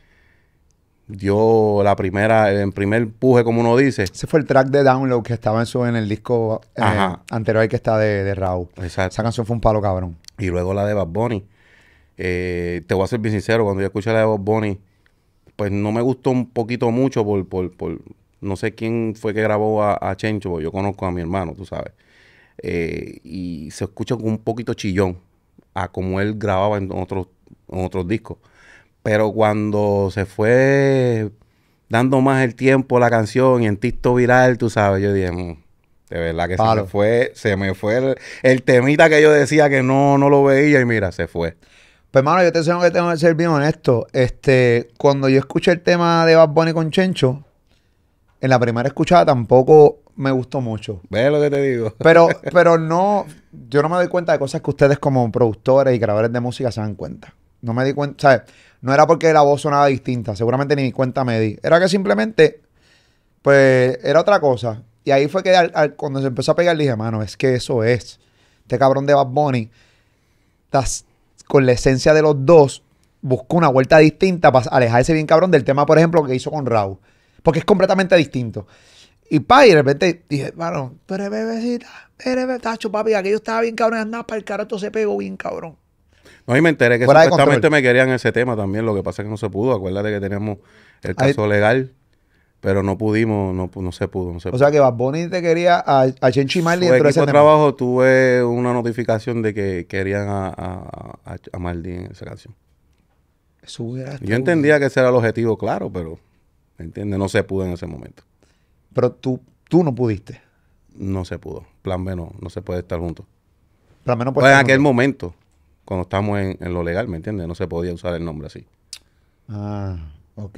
dio la primera, el primer puje, como uno dice. Ese fue el track de Download que estaba en, su, en el disco eh, anterior que está de, de Raúl. Exacto. Esa canción fue un palo cabrón. Y luego la de Bad Bunny. Eh, te voy a ser bien sincero, cuando yo escuché la de Bob Bunny, pues no me gustó un poquito mucho por, no sé quién fue que grabó a, Chencho, yo conozco a mi hermano, tú sabes. Eh, y se escucha un poquito chillón a como él grababa en otros, en otros discos. Pero cuando se fue dando más el tiempo la canción y en TikTok viral, tú sabes, yo dije, mm, de verdad que se me fue, se me fue el, temita que yo decía que no, no lo veía y mira, se fue. Pues, hermano, yo te tengo que tengo que ser bien honesto. Este, cuando yo escuché el tema de Bad Bunny con Chencho, en la primera escuchada tampoco me gustó mucho. Ve lo que te digo. Pero, pero no, yo no me doy cuenta de cosas que ustedes como productores y creadores de música se dan cuenta. No me di cuenta, ¿sabes? No era porque la voz sonaba distinta, seguramente ni mi cuenta me di. Era que simplemente, pues, era otra cosa. Y ahí fue que cuando se empezó a pegar, dije, hermano, es que eso es. Este cabrón de Bad Bunny, estás con la esencia de los dos, buscó una vuelta distinta para alejarse bien cabrón del tema, por ejemplo, que hizo con Raúl. Porque es completamente distinto. Y pa, de repente dije, varón pero eres bebecita, eres bebetacho, papi, aquello estaba bien cabrón, nada, para el esto se pegó bien cabrón. No, y me enteré que me querían ese tema también, lo que pasa es que no se pudo, acuérdate que teníamos el caso legal. Pero no pudimos, no, se pudo. No se pudo. o sea que Baboni te quería a, Chenchi y dentro de ese trabajo tuve una notificación de que querían a, a, en esa canción. Yo entendía que ese era el objetivo, claro, pero ¿me entiendes? No se pudo en ese momento. Pero tú, tú no pudiste. No se pudo. Plan B no, no se puede estar juntos. Plan no pues en aquel momento, cuando estábamos en, lo legal, ¿me entiendes? No se podía usar el nombre así. Ah, ok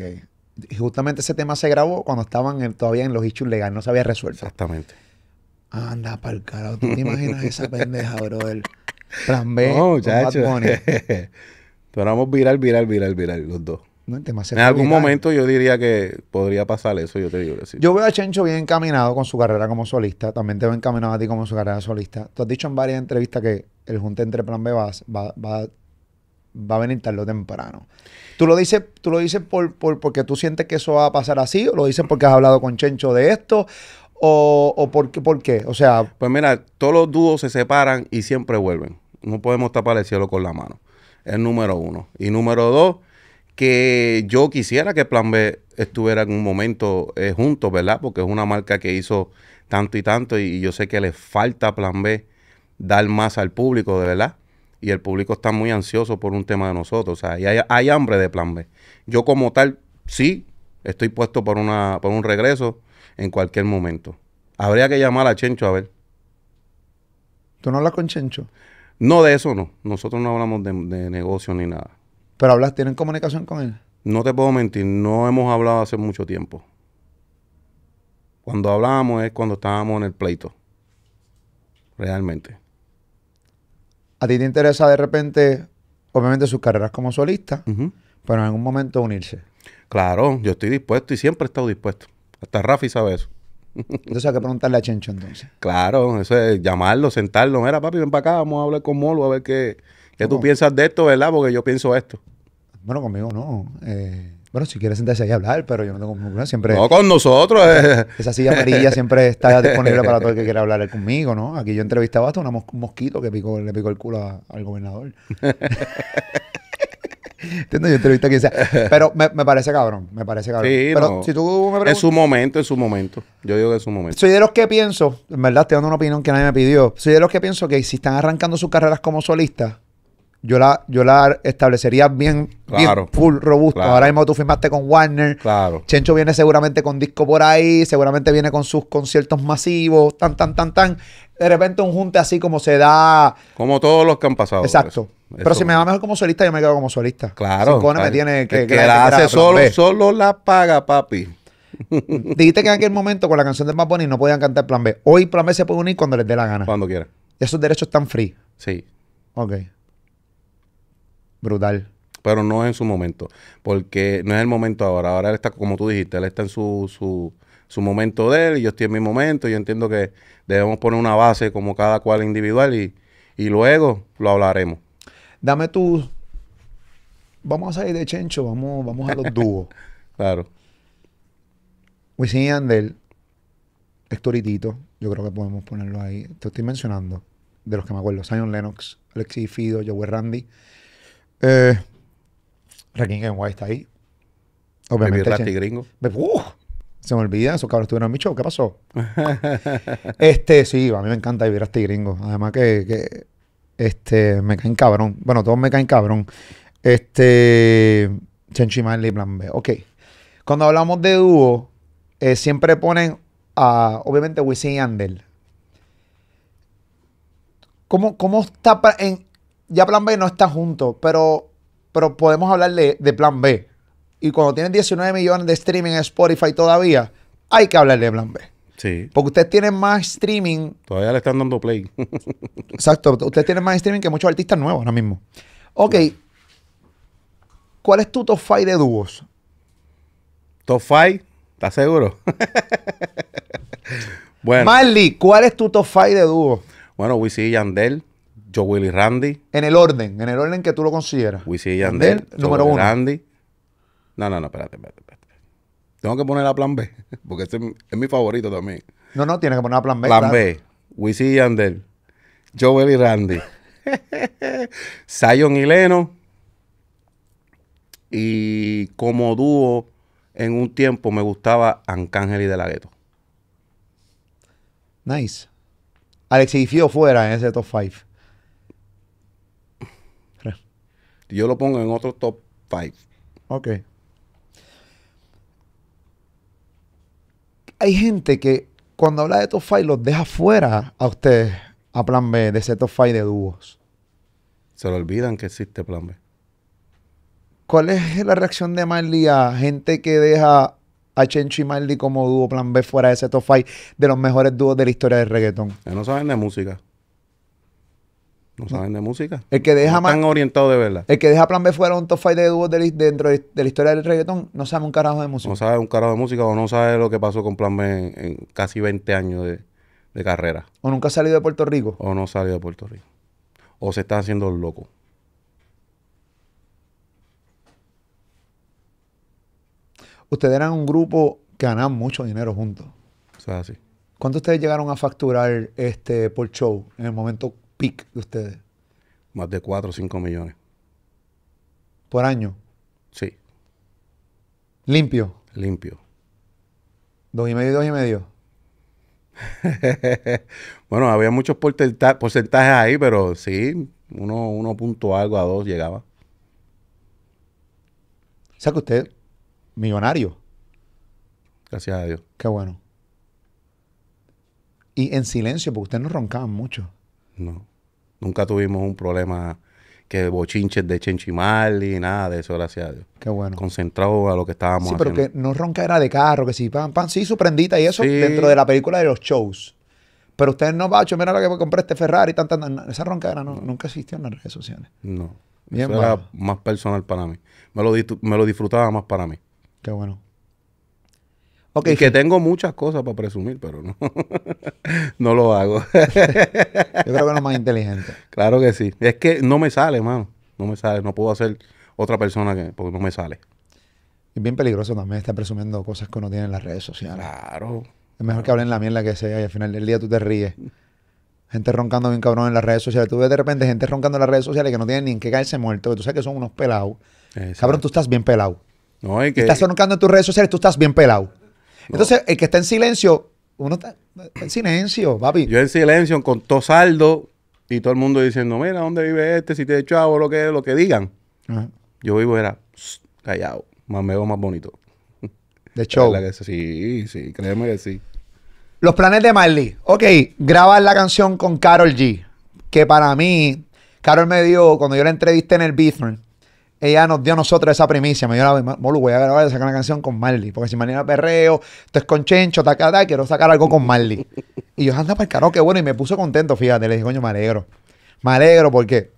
justamente ese tema se grabó cuando estaban todavía en los issues legales, no se había resuelto. Exactamente. Anda para el carajo, tú te imaginas esa pendeja, del Plan B, no, Pero vamos viral, viral, viral, viral, los dos. en algún momento yo diría que podría pasar eso, yo te digo. Yo veo a Chencho bien encaminado con su carrera como solista. También te veo encaminado a ti como su carrera solista. Tú has dicho en varias entrevistas que el junte entre Plan B va, va, va va a venir tarde o temprano. ¿Tú lo dices, tú lo dices por, porque tú sientes que eso va a pasar así? ¿O lo dices porque has hablado con Chencho de esto? ¿O, por, qué, por O sea... Pues mira, todos los dúos se separan y siempre vuelven. No podemos tapar el cielo con la mano. Es número uno. Y número dos, que yo quisiera que Plan B estuviera en un momento eh, juntos, ¿verdad? Porque es una marca que hizo tanto y tanto y, yo sé que le falta Plan B dar más al público, de verdad y el público está muy ansioso por un tema de nosotros. O sea, hay, hambre de plan B. Yo como tal, sí, estoy puesto por, una, por un regreso en cualquier momento. Habría que llamar a Chencho a ver. ¿Tú no hablas con Chencho? No, de eso no. Nosotros no hablamos de, negocio ni nada. ¿Pero hablas, tienen comunicación con él? No te puedo mentir, no hemos hablado hace mucho tiempo. Cuando hablábamos es cuando estábamos en el pleito. Realmente a ti te interesa de repente, obviamente sus carreras como solista, pero en algún momento unirse. Claro, yo estoy dispuesto y siempre he estado dispuesto. Hasta Rafi sabe eso. Entonces hay que preguntarle a Chencho entonces. Claro, eso es llamarlo, sentarlo. Mira, papi, ven para acá, vamos a hablar con Molo, a ver qué, qué tú piensas de esto, ¿verdad? Porque yo pienso esto. Bueno, conmigo no. Eh, bueno, si quieres sentarse ahí a hablar, pero yo no tengo ninguna Siempre. No, con nosotros. Eh. Esa silla amarilla siempre está disponible para todo el que quiera hablar conmigo, ¿no? Aquí yo entrevistaba hasta un mosquito que picó, le picó el culo al gobernador. Entiendo, yo a quien sea. Pero me, parece cabrón, me parece cabrón. Sí, pero si tú me preguntas. En su momento, en su momento. Yo digo que es su momento. Soy de los que pienso, en verdad, estoy dando una opinión que nadie me pidió. Soy de los que pienso que si están arrancando sus carreras como solistas, yo la, yo la establecería bien, full, robusta. Ahora mismo tú firmaste con Warner. Claro. Chencho viene seguramente con disco por ahí, seguramente viene con sus conciertos masivos, tan, tan, tan, tan. De repente un junte así como se da. Como todos los que han pasado. Exacto. Pero si me va mejor como solista, yo me quedo como solista. Claro. me tiene que, que, hace solo, solo la paga, papi. Dijiste que en aquel momento con la canción de Maponi no podían cantar Plan B. Hoy Plan B se puede unir cuando les dé la gana. Cuando quiera. esos derechos están free. Sí. Ok. Brutal. Pero no es en su momento, porque no es el momento ahora. Ahora él está, como tú dijiste, él está en su, su, su momento de él y yo estoy en mi momento. Yo entiendo que debemos poner una base como cada cual individual y, luego lo hablaremos. Dame tus vamos a salir de Chencho, vamos, vamos a los dúos. claro. Wisin y Andel, Estoritito. yo creo que podemos ponerlo ahí. Te estoy mencionando, de los que me acuerdo, Zion Lennox, Alexis Fido, Joey Randy eh, Guay White está ahí. Obviamente. Baby gringo. ¡Uh! se me olvida, esos cabros estuvieron en mi show. ¿Qué pasó? este, sí, a mí me encanta vivir Rasty gringo. Además que, este, me caen cabrón. Bueno, todos me caen cabrón. Este, Chenchi Marley, Plan B. Ok. Cuando hablamos de dúo, eh, siempre ponen a, obviamente, Wisin y Andel. ¿Cómo, cómo está en, ya plan B no está junto, pero, pero podemos hablarle de, plan B. Y cuando tienes 19 millones de streaming en Spotify todavía, hay que hablarle de plan B. Sí. Porque ustedes tienen más streaming. Todavía le están dando play. exacto. Ustedes tienen más streaming que muchos artistas nuevos ahora mismo. Ok. ¿Cuál es tu top 5 de dúos? Top 5, ¿estás seguro? bueno. Marley, ¿cuál es tu top 5 de dúos? Bueno, Wisin y Yandel. Joe y Randy. En el orden, en el orden que tú lo consideras. Wisin y Yandel, número uno. Randy. No, no, no, espérate, espérate, Tengo que poner a plan B, porque este es mi- favorito también. No, no, tienes que poner a plan B. Plan B, Wisin y Andel, Joel y Randy, Zion y Leno. Y como dúo, en un tiempo me gustaba Ancángel y De La Ghetto. Nice. Alexis y Fio fuera en ese top 5. Yo lo pongo en otro top 5. Ok. Hay gente que cuando habla de top 5 los deja fuera a ustedes, a plan B, de ese top 5 de dúos. Se lo olvidan que existe plan B. ¿Cuál es la reacción de Marley a gente que deja a Chencho y Marley como dúo plan B fuera de ese top 5 de los mejores dúos de la historia del reggaetón? Que no saben de música. No saben de música. El que deja Están orientados de verdad. El que deja Plan B fuera un top five de dúos dentro de, la historia del reggaetón no sabe un carajo de música. No sabe un carajo de música o no sabe lo que pasó con Plan B en, casi 20 años de, carrera. O nunca ha salido de Puerto Rico. O no ha salido de Puerto Rico. O se está haciendo loco. Ustedes eran un grupo que ganaban mucho dinero juntos. O sea, así. ¿Cuánto ustedes llegaron a facturar este por show en el momento pic de ustedes? Más de 4 o 5 millones. ¿Por año? Sí. ¿Limpio? Limpio. ¿Dos y medio dos y medio? bueno, había muchos porcentajes ahí, pero sí, uno, uno punto algo a dos llegaba. O sea que usted, millonario. Gracias a Dios. Qué bueno. Y en silencio, porque ustedes no roncaban mucho. No. Nunca tuvimos un problema que bochinches de chenchimal y nada de eso, gracias a Dios. Qué bueno. Concentrado a lo que estábamos Sí, pero que no ronca era de carro, que sí, pan, pan, sí, su prendita y eso dentro de la película de los shows. Pero ustedes no, Bacho, mira lo que compré este Ferrari, tan, tan, esa ronca era nunca existió en las redes sociales. No. eso era más personal para mí. Me lo, me lo disfrutaba más para mí. Qué bueno que tengo muchas cosas para presumir, pero no, no lo hago. Yo creo que es más inteligente. Claro que sí. Es que no me sale, mano. No me sale. No puedo hacer otra persona que, porque no me sale. Es bien peligroso también estar presumiendo cosas que uno tiene en las redes sociales. Claro. Es mejor que hablen la mierda que sea y al final del día tú te ríes. Gente roncando bien cabrón en las redes sociales. Tú ves de repente gente roncando en las redes sociales que no tienen ni en qué caerse muerto. Que tú sabes que son unos pelados. Cabrón, tú estás bien pelado. No, que... Estás roncando en tus redes sociales, tú estás bien pelado. Entonces, el que está en silencio, uno está, en silencio, papi. Yo en silencio, con todo saldo, y todo el mundo diciendo, mira, ¿dónde vive este? Si te he lo que, lo que digan. Yo vivo era callado, más me más bonito. De show. sí, sí, créeme que sí. Los planes de Marley. Ok, grabar la canción con Carol G. Que para mí, Carol me dio, cuando yo la entrevisté en el B-Friend, ella nos dio a nosotros esa primicia. Me dio la Molu, voy a grabar y sacar una canción con Marley. Porque si mañana perreo, esto es con tacada, quiero sacar algo con Marley. Y yo, anda para el qué bueno. Y me puso contento, fíjate. Le dije, coño, me alegro. Me alegro porque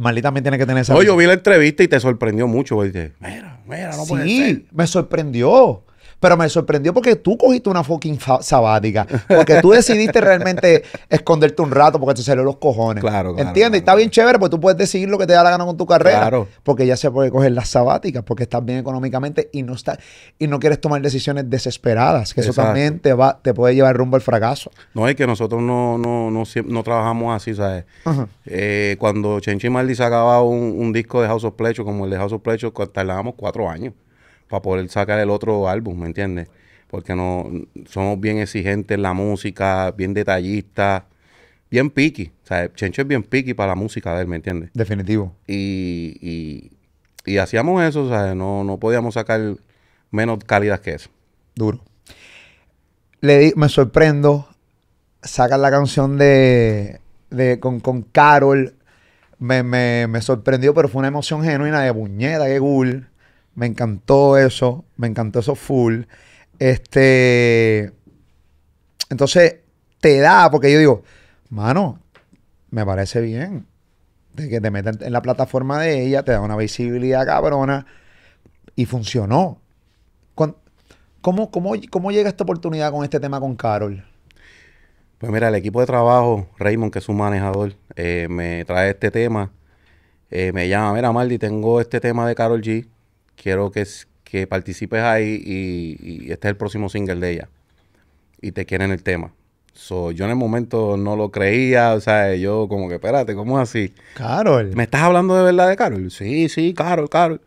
Marley también tiene que tener esa. Oye, yo vi la entrevista y te sorprendió mucho. mira, mira, no puede ser. me sorprendió. Pero me sorprendió porque tú cogiste una fucking sabática. Porque tú decidiste realmente esconderte un rato porque te salió los cojones. Claro, claro. ¿Entiendes? Y está bien chévere porque tú puedes decidir lo que te da la gana con tu carrera. Claro. Porque ya se puede coger las sabáticas porque estás bien económicamente y no está, y no quieres tomar decisiones desesperadas. Que eso también te va, te puede llevar rumbo al fracaso. No, es que nosotros no, no, no, trabajamos así, ¿sabes? Eh, cuando Chenchi Maldi sacaba un, disco de House of Plecho, como el de House of Plecho, tardábamos cuatro años para poder sacar el otro álbum, ¿me entiendes? Porque no, somos bien exigentes en la música, bien detallistas, bien picky. O sea, Chencho es bien picky para la música de él, ¿me entiendes? Definitivo. Y, hacíamos eso, sea, No, no podíamos sacar menos calidad que eso. Duro. Le me sorprendo, sacar la canción de, de con, Carol, me, sorprendió, pero fue una emoción genuina de buñeda, de cool. Me encantó eso, me encantó eso full. Este, entonces te da, porque yo digo, mano, me parece bien de que te metan en la plataforma de ella, te da una visibilidad cabrona y funcionó. ¿Cómo, cómo, cómo llega esta oportunidad con este tema con Carol? Pues mira, el equipo de trabajo, Raymond, que es su manejador, eh, me trae este tema. Eh, me llama, mira, Maldi, tengo este tema de Carol G quiero que, que participes ahí y, este es el próximo single de ella. Y te quieren el tema. yo en el momento no lo creía, o sea, yo como que, espérate, ¿cómo es así? Carol. ¿Me estás hablando de verdad de Carol? Sí, sí, Carol, Carol.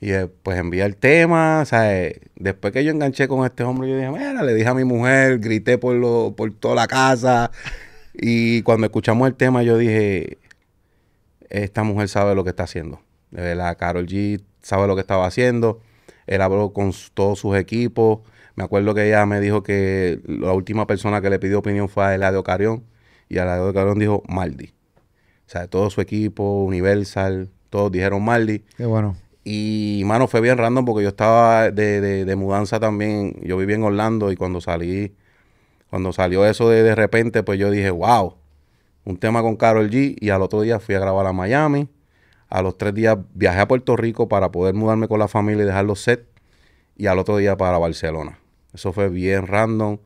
Y eh, pues envía el tema, o sea, eh, después que yo enganché con este hombre, yo dije, mira, le dije a mi mujer, grité por, lo, por toda la casa. Y cuando escuchamos el tema, yo dije, esta mujer sabe lo que está haciendo. De verdad, Carol G sabe lo que estaba haciendo. Él habló con todos sus equipos. Me acuerdo que ella me dijo que la última persona que le pidió opinión fue a Eladio Carión. Y Eladio Carión dijo Maldi. O sea, todo su equipo, Universal, todos dijeron Maldi. Qué bueno. Y, mano, fue bien random porque yo estaba de, mudanza también. Yo vivía en Orlando y cuando salí, cuando salió eso de de repente, pues yo dije, wow, un tema con Carol G. Y al otro día fui a grabar a Miami. A los tres días viajé a Puerto Rico para poder mudarme con la familia y dejar los Y al otro día para Barcelona. Eso fue bien random,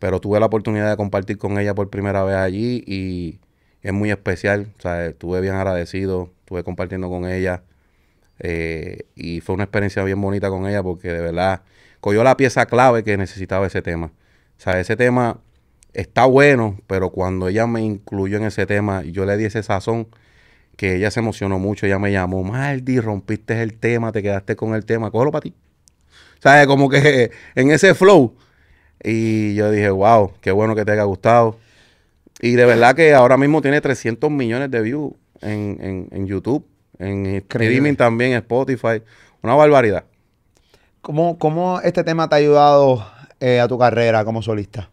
pero tuve la oportunidad de compartir con ella por primera vez allí y es muy especial. O sea, estuve bien agradecido, estuve compartiendo con ella. Eh, y fue una experiencia bien bonita con ella porque de verdad cogió la pieza clave que necesitaba ese tema. O sea, ese tema está bueno, pero cuando ella me incluyó en ese tema yo le di ese sazón, que ella se emocionó mucho, ella me llamó, Maldi, rompiste el tema, te quedaste con el tema, cógelo para ti. ¿Sabes? Como que en ese flow. Y yo dije, wow, qué bueno que te haya gustado. Y de verdad que ahora mismo tiene 300 millones de views en, en, YouTube, en streaming también, en Spotify. Una barbaridad. ¿Cómo, ¿Cómo, este tema te ha ayudado eh, a tu carrera como solista?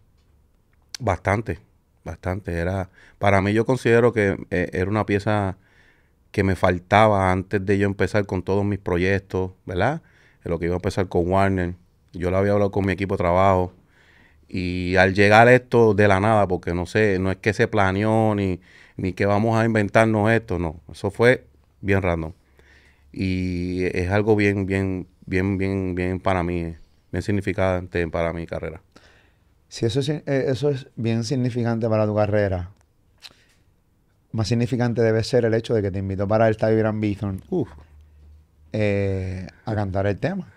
Bastante, bastante. Era, para mí yo considero que eh, era una pieza que me faltaba antes de yo empezar con todos mis proyectos, ¿verdad? lo que iba a empezar con Warner. Yo lo había hablado con mi equipo de trabajo. Y al llegar esto de la nada, porque no sé, no es que se planeó ni, ni que vamos a inventarnos esto, no. Eso fue bien random. Y es algo bien, bien, bien, bien, bien para mí, eh. bien significante para mi carrera. Si eso es, eh, eso es bien significante para tu carrera más significante debe ser el hecho de que te invitó para el Estadio Grand Bison eh, a cantar el tema.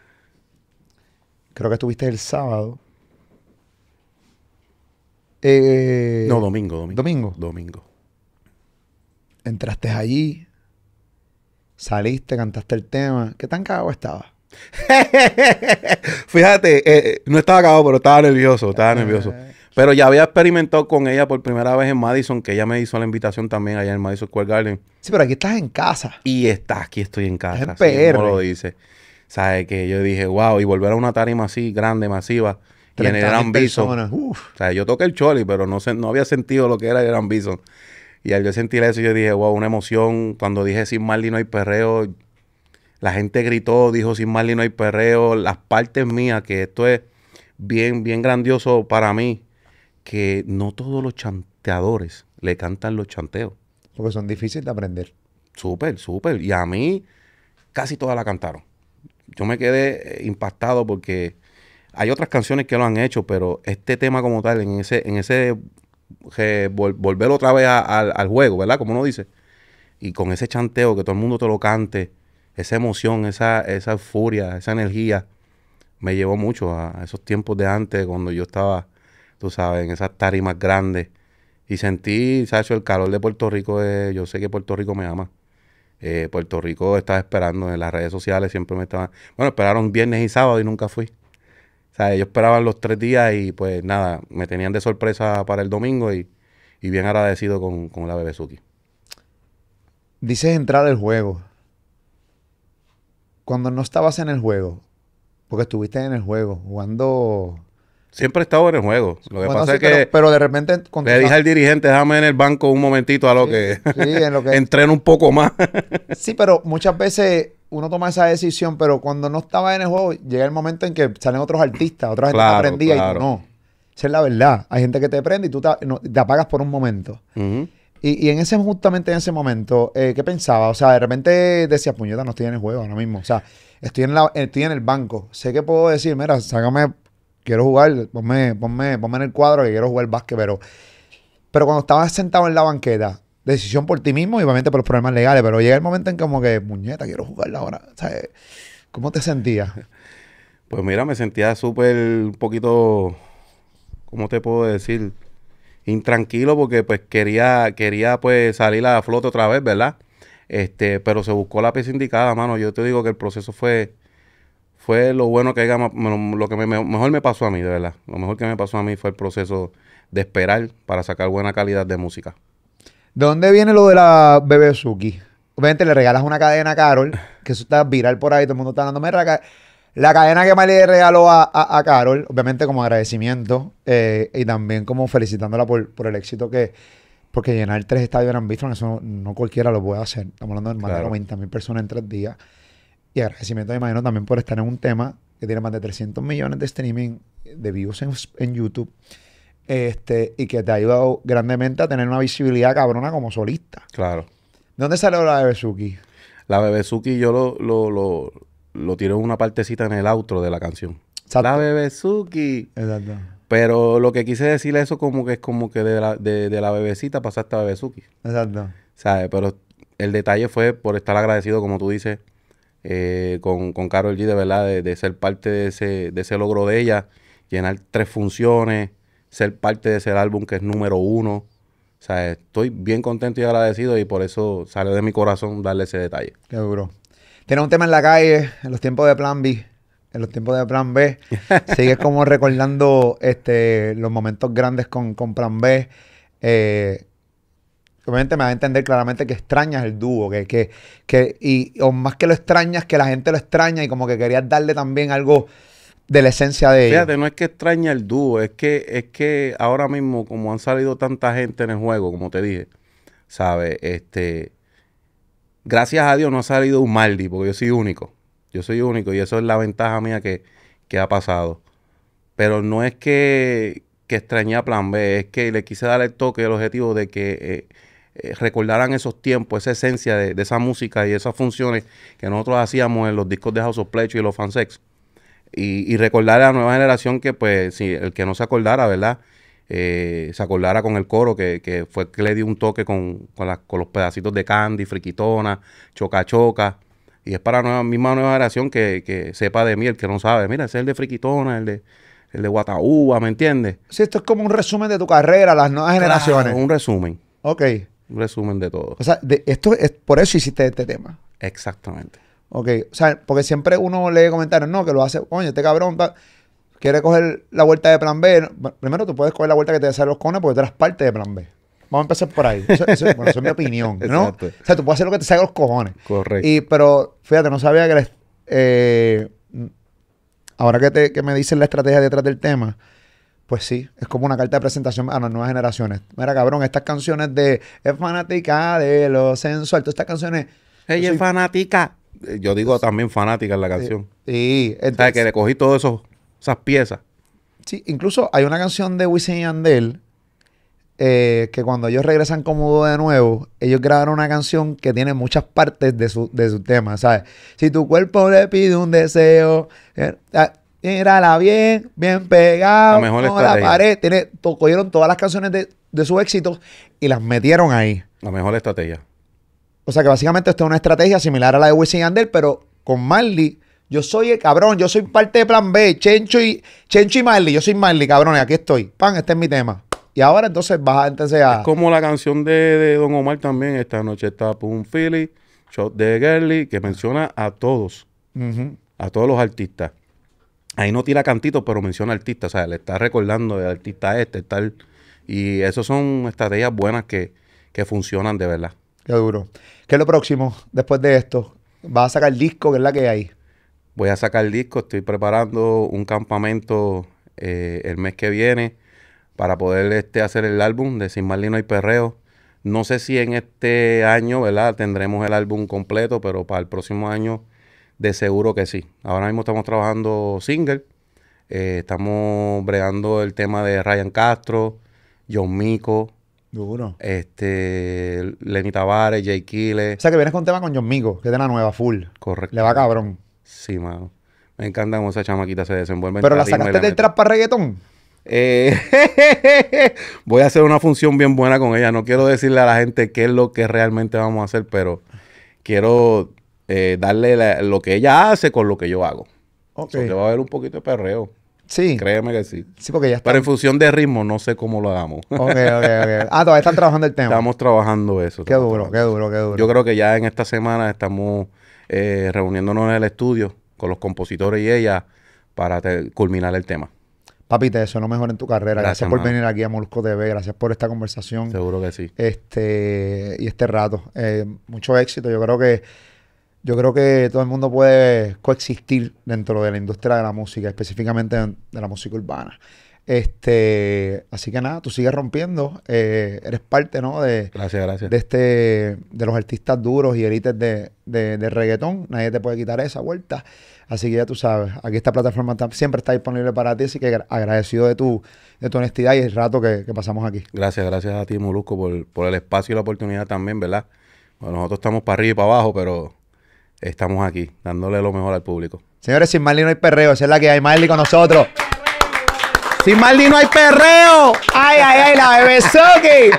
Creo que estuviste el sábado. Eh, no, domingo, domingo. Domingo. Entraste allí, saliste, cantaste el tema. ¿Qué tan cagado estaba? Fíjate, eh, no estaba cagado, pero estaba nervioso, estaba nervioso. Pero ya había experimentado con ella por primera vez en Madison, que ella me hizo la invitación también allá en Madison Square Garden. Sí, pero aquí estás en casa. Y está, aquí estoy en casa. Es lo dice. ¿Sabes? Que yo dije, wow, y volver a una tarima así, grande, masiva. Y en el Gran Bison. O sea, yo toqué el Choli, pero no, no había sentido lo que era el Gran Bison. Y al yo sentir eso, yo dije, wow, una emoción. Cuando dije sin Marley no hay perreo, la gente gritó, dijo sin Marley no hay perreo. Las partes mías, que esto es bien, bien grandioso para mí que no todos los chanteadores le cantan los chanteos. Porque son difíciles de aprender. Súper, súper. Y a mí casi todas la cantaron. Yo me quedé eh, impactado porque hay otras canciones que lo han hecho, pero este tema como tal, en ese, en ese eh, volver otra vez al juego, ¿verdad? Como uno dice. Y con ese chanteo, que todo el mundo te lo cante, esa emoción, esa, esa furia, esa energía, me llevó mucho a esos tiempos de antes, cuando yo estaba tú sabes, en esas tarimas grandes. Y sentí, Sacho, el calor de Puerto Rico. yo sé que Puerto Rico me ama. Eh, Puerto Rico estaba esperando en las redes sociales, siempre me estaban. Bueno, esperaron viernes y sábado y nunca fui. O sea, ellos esperaban los tres días y pues nada, me tenían de sorpresa para el domingo y, bien agradecido con, la la Suki Dices entrar al juego. Cuando no estabas en el juego, porque estuviste en el juego jugando Siempre he estado en el juego. Lo que pasa es que. Pero, de repente. le dije al dirigente, déjame en el banco un momentito a lo, que, sí, lo que. entreno un poco más. sí, pero muchas veces uno toma esa decisión, pero cuando no estaba en el juego, llega el momento en que salen otros artistas, otra gente que te y no. Esa es la verdad. Hay gente que te prende y tú te, apagas por un momento. y, en ese, justamente en ese momento, eh, ¿qué pensaba? O sea, de repente decía, puñeta, no estoy en el juego ahora mismo. O sea, estoy en, la, estoy en el banco. Sé que puedo decir, mira, sácame quiero jugar, ponme, ponme, ponme en el cuadro que quiero jugar básquet, pero, pero cuando estabas sentado en la banqueta, decisión por ti mismo y obviamente por los problemas legales, pero llega el momento en que como que, muñeta quiero jugarla ahora. ¿Sabes? ¿Cómo te sentías? Pues mira, me sentía súper un poquito, ¿cómo te puedo decir? Intranquilo porque pues quería, quería pues salir a flota otra vez, ¿verdad? Este, pero se buscó la pieza indicada, mano. Yo te digo que el proceso fue fue lo bueno que lo que me, mejor me pasó a mí, de verdad. Lo mejor que me pasó a mí fue el proceso de esperar para sacar buena calidad de música. ¿De dónde viene lo de la bebé Suki? Obviamente le regalas una cadena a Carol, que eso está viral por ahí, todo el mundo está dando la, la cadena que me le regaló a, a, Carol, obviamente como agradecimiento eh, y también como felicitándola por, por el éxito que, porque llenar tres estadios en Armstrong, eso no, cualquiera lo puede hacer. Estamos hablando de más de 90 mil personas en tres días. Y agradecimiento, me imagino, también por estar en un tema que tiene más de 300 millones de streaming, de views en, YouTube, este, y que te ha ayudado grandemente a tener una visibilidad cabrona como solista. Claro. dónde salió la Bebezuki? La bebesuki yo lo, lo, en una partecita en el outro de la canción. Exacto. La bebesuki. Exacto. Pero lo que quise decirle eso como que es como que de la, de, de la bebecita pasaste a Bebezuki. Exacto. ¿Sabes? Pero el detalle fue por estar agradecido, como tú dices, eh, con, con Carol G, de verdad, de, ser parte de ese, logro de ella, llenar tres funciones, ser parte de ese álbum que es número uno. O sea, estoy bien contento y agradecido y por eso sale de mi corazón darle ese detalle. Qué duro. Tiene un tema en la calle, en los tiempos de Plan B, en los tiempos de Plan B. Sigue como recordando este, los momentos grandes con, con Plan B. Eh, Obviamente me va a entender claramente que extrañas el dúo, que, y, más que lo extrañas, que la gente lo extraña y como que querías darle también algo de la esencia de él. Fíjate, no es que extraña el dúo, es que, es que ahora mismo, como han salido tanta gente en el juego, como te dije, ¿sabes? Este, gracias a Dios no ha salido un Maldi, porque yo soy único. Yo soy único y eso es la ventaja mía que, ha pasado. Pero no es que, que extrañé a Plan B, es que le quise dar el toque, el objetivo de que. Eh, eh, recordaran esos tiempos, esa esencia de, esa música y esas funciones que nosotros hacíamos en los discos de House of Pleasure y los fansex. Y, y recordar a la nueva generación que, pues, si el que no se acordara, ¿verdad? Eh, se acordara con el coro, que, fue que le dio un toque con, los pedacitos de Candy, Friquitona, Choca Choca. Y es para la misma nueva generación que, sepa de mí, el que no sabe. Mira, ese es el de Friquitona, el de, el de Guataúba, ¿me entiendes? Sí, esto es como un resumen de tu carrera, las nuevas generaciones. Un resumen. Ok. Un resumen de todo. O sea, esto es, por eso hiciste este tema. Exactamente. Ok, o sea, porque siempre uno lee comentarios, no, que lo hace, coño, este cabrón quiere coger la vuelta de plan B. primero, tú puedes coger la vuelta que te sale los cojones porque tú eres parte de plan B. Vamos a empezar por ahí. Eso, bueno, es mi opinión, ¿no? O sea, tú puedes hacer lo que te salga los cojones. Correcto. Y, pero, fíjate, no sabía que... Eh, ahora que, te, que me dicen la estrategia detrás del tema, pues sí, es como una carta de presentación a las nuevas generaciones. Mira, cabrón, estas canciones de es fanática de los sensual, todas estas canciones. Ella es fanática. Eh, yo digo también fanática en la canción. Sí, entonces, o sea, que le cogí todas esas piezas. Sí, incluso hay una canción de Wisin y Andel eh, que cuando ellos regresan como dos de nuevo, ellos grabaron una canción que tiene muchas partes de su, tema, ¿sabes? Si tu cuerpo le pide un deseo. Eh, ah, la bien, bien pegado. La mejor la pared. cogieron todas las canciones de, de éxito y las metieron ahí. La mejor estrategia. O sea que básicamente esta es una estrategia similar a la de Wisin Ander, pero con Marley. Yo soy el cabrón, yo soy parte de Plan B, Chencho y, y Marley. Yo soy Marley, Y aquí estoy. Pan, este es mi tema. Y ahora entonces baja. entonces a... Es como la canción de, Don Omar también, esta noche está un Philly, Shot de Girly, que menciona a todos, a todos los artistas ahí no tira cantito, pero menciona artista, o sea, le está recordando de artista este, tal. Y esas son estrategias buenas que, que funcionan de verdad. Qué duro. ¿Qué es lo próximo después de esto? ¿Vas a sacar el disco, ¿Qué es la que hay? Voy a sacar el disco, estoy preparando un campamento eh, el mes que viene para poder este, hacer el álbum de Sin Marlino y Perreo. No sé si en este año, ¿verdad? Tendremos el álbum completo, pero para el próximo año de seguro que sí. Ahora mismo estamos trabajando single. Eh, estamos bregando el tema de Ryan Castro, John Mico. Duro. Este, Lenny Tavares, Jay Kile. O sea que vienes con tema con John Mico, que es de la nueva, full. Correcto. Le va cabrón. Sí, mano. Me encanta cómo esa chamaquita se desenvuelve. Pero la sacaste del trap para reggaetón. Eh, voy a hacer una función bien buena con ella. No quiero decirle a la gente qué es lo que realmente vamos a hacer, pero quiero eh, darle lo que ella hace con lo que yo hago. Okay. te va a haber un poquito de perreo. Sí. Créeme que sí. Sí, porque ya está. Pero en función de ritmo, no sé cómo lo hagamos. Ok, ok, ok. Ah, todavía están trabajando el tema. Estamos trabajando eso. Qué duro, qué duro, qué duro. Yo creo que ya en esta semana estamos eh, reuniéndonos en el estudio con los compositores y ella para culminar el tema. Papi, te deseo lo mejor en tu carrera. Gracias, por venir aquí a Molusco TV. Gracias por esta conversación. Seguro que sí. Este, y este rato. Eh, mucho éxito. Yo creo que yo creo que todo el mundo puede coexistir dentro de la industria de la música, específicamente de la música urbana. Este, así que nada, tú sigues rompiendo. Eh, eres parte, ¿no? De, gracias, De este, de los artistas duros y élites de, de, reggaetón. Nadie te puede quitar esa vuelta. Así que ya tú sabes, aquí esta plataforma siempre está disponible para ti. Así que agradecido de tu, de tu honestidad y el rato que, que pasamos aquí. Gracias, gracias a ti, Molusco, por, por el espacio y la oportunidad también, ¿verdad? Bueno, nosotros estamos para arriba y para abajo, pero estamos aquí, dándole lo mejor al público. Señores, sin Marley no hay perreo, esa es la que hay, Marley con nosotros. Sin Maldi no hay perreo. Ay, ay, ay, la bebe Soki.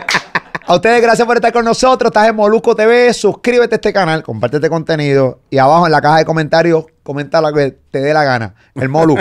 A ustedes, gracias por estar con nosotros. Estás en Molusco TV. Suscríbete a este canal, comparte este contenido. Y abajo en la caja de comentarios, comenta lo que te dé la gana. El Molu.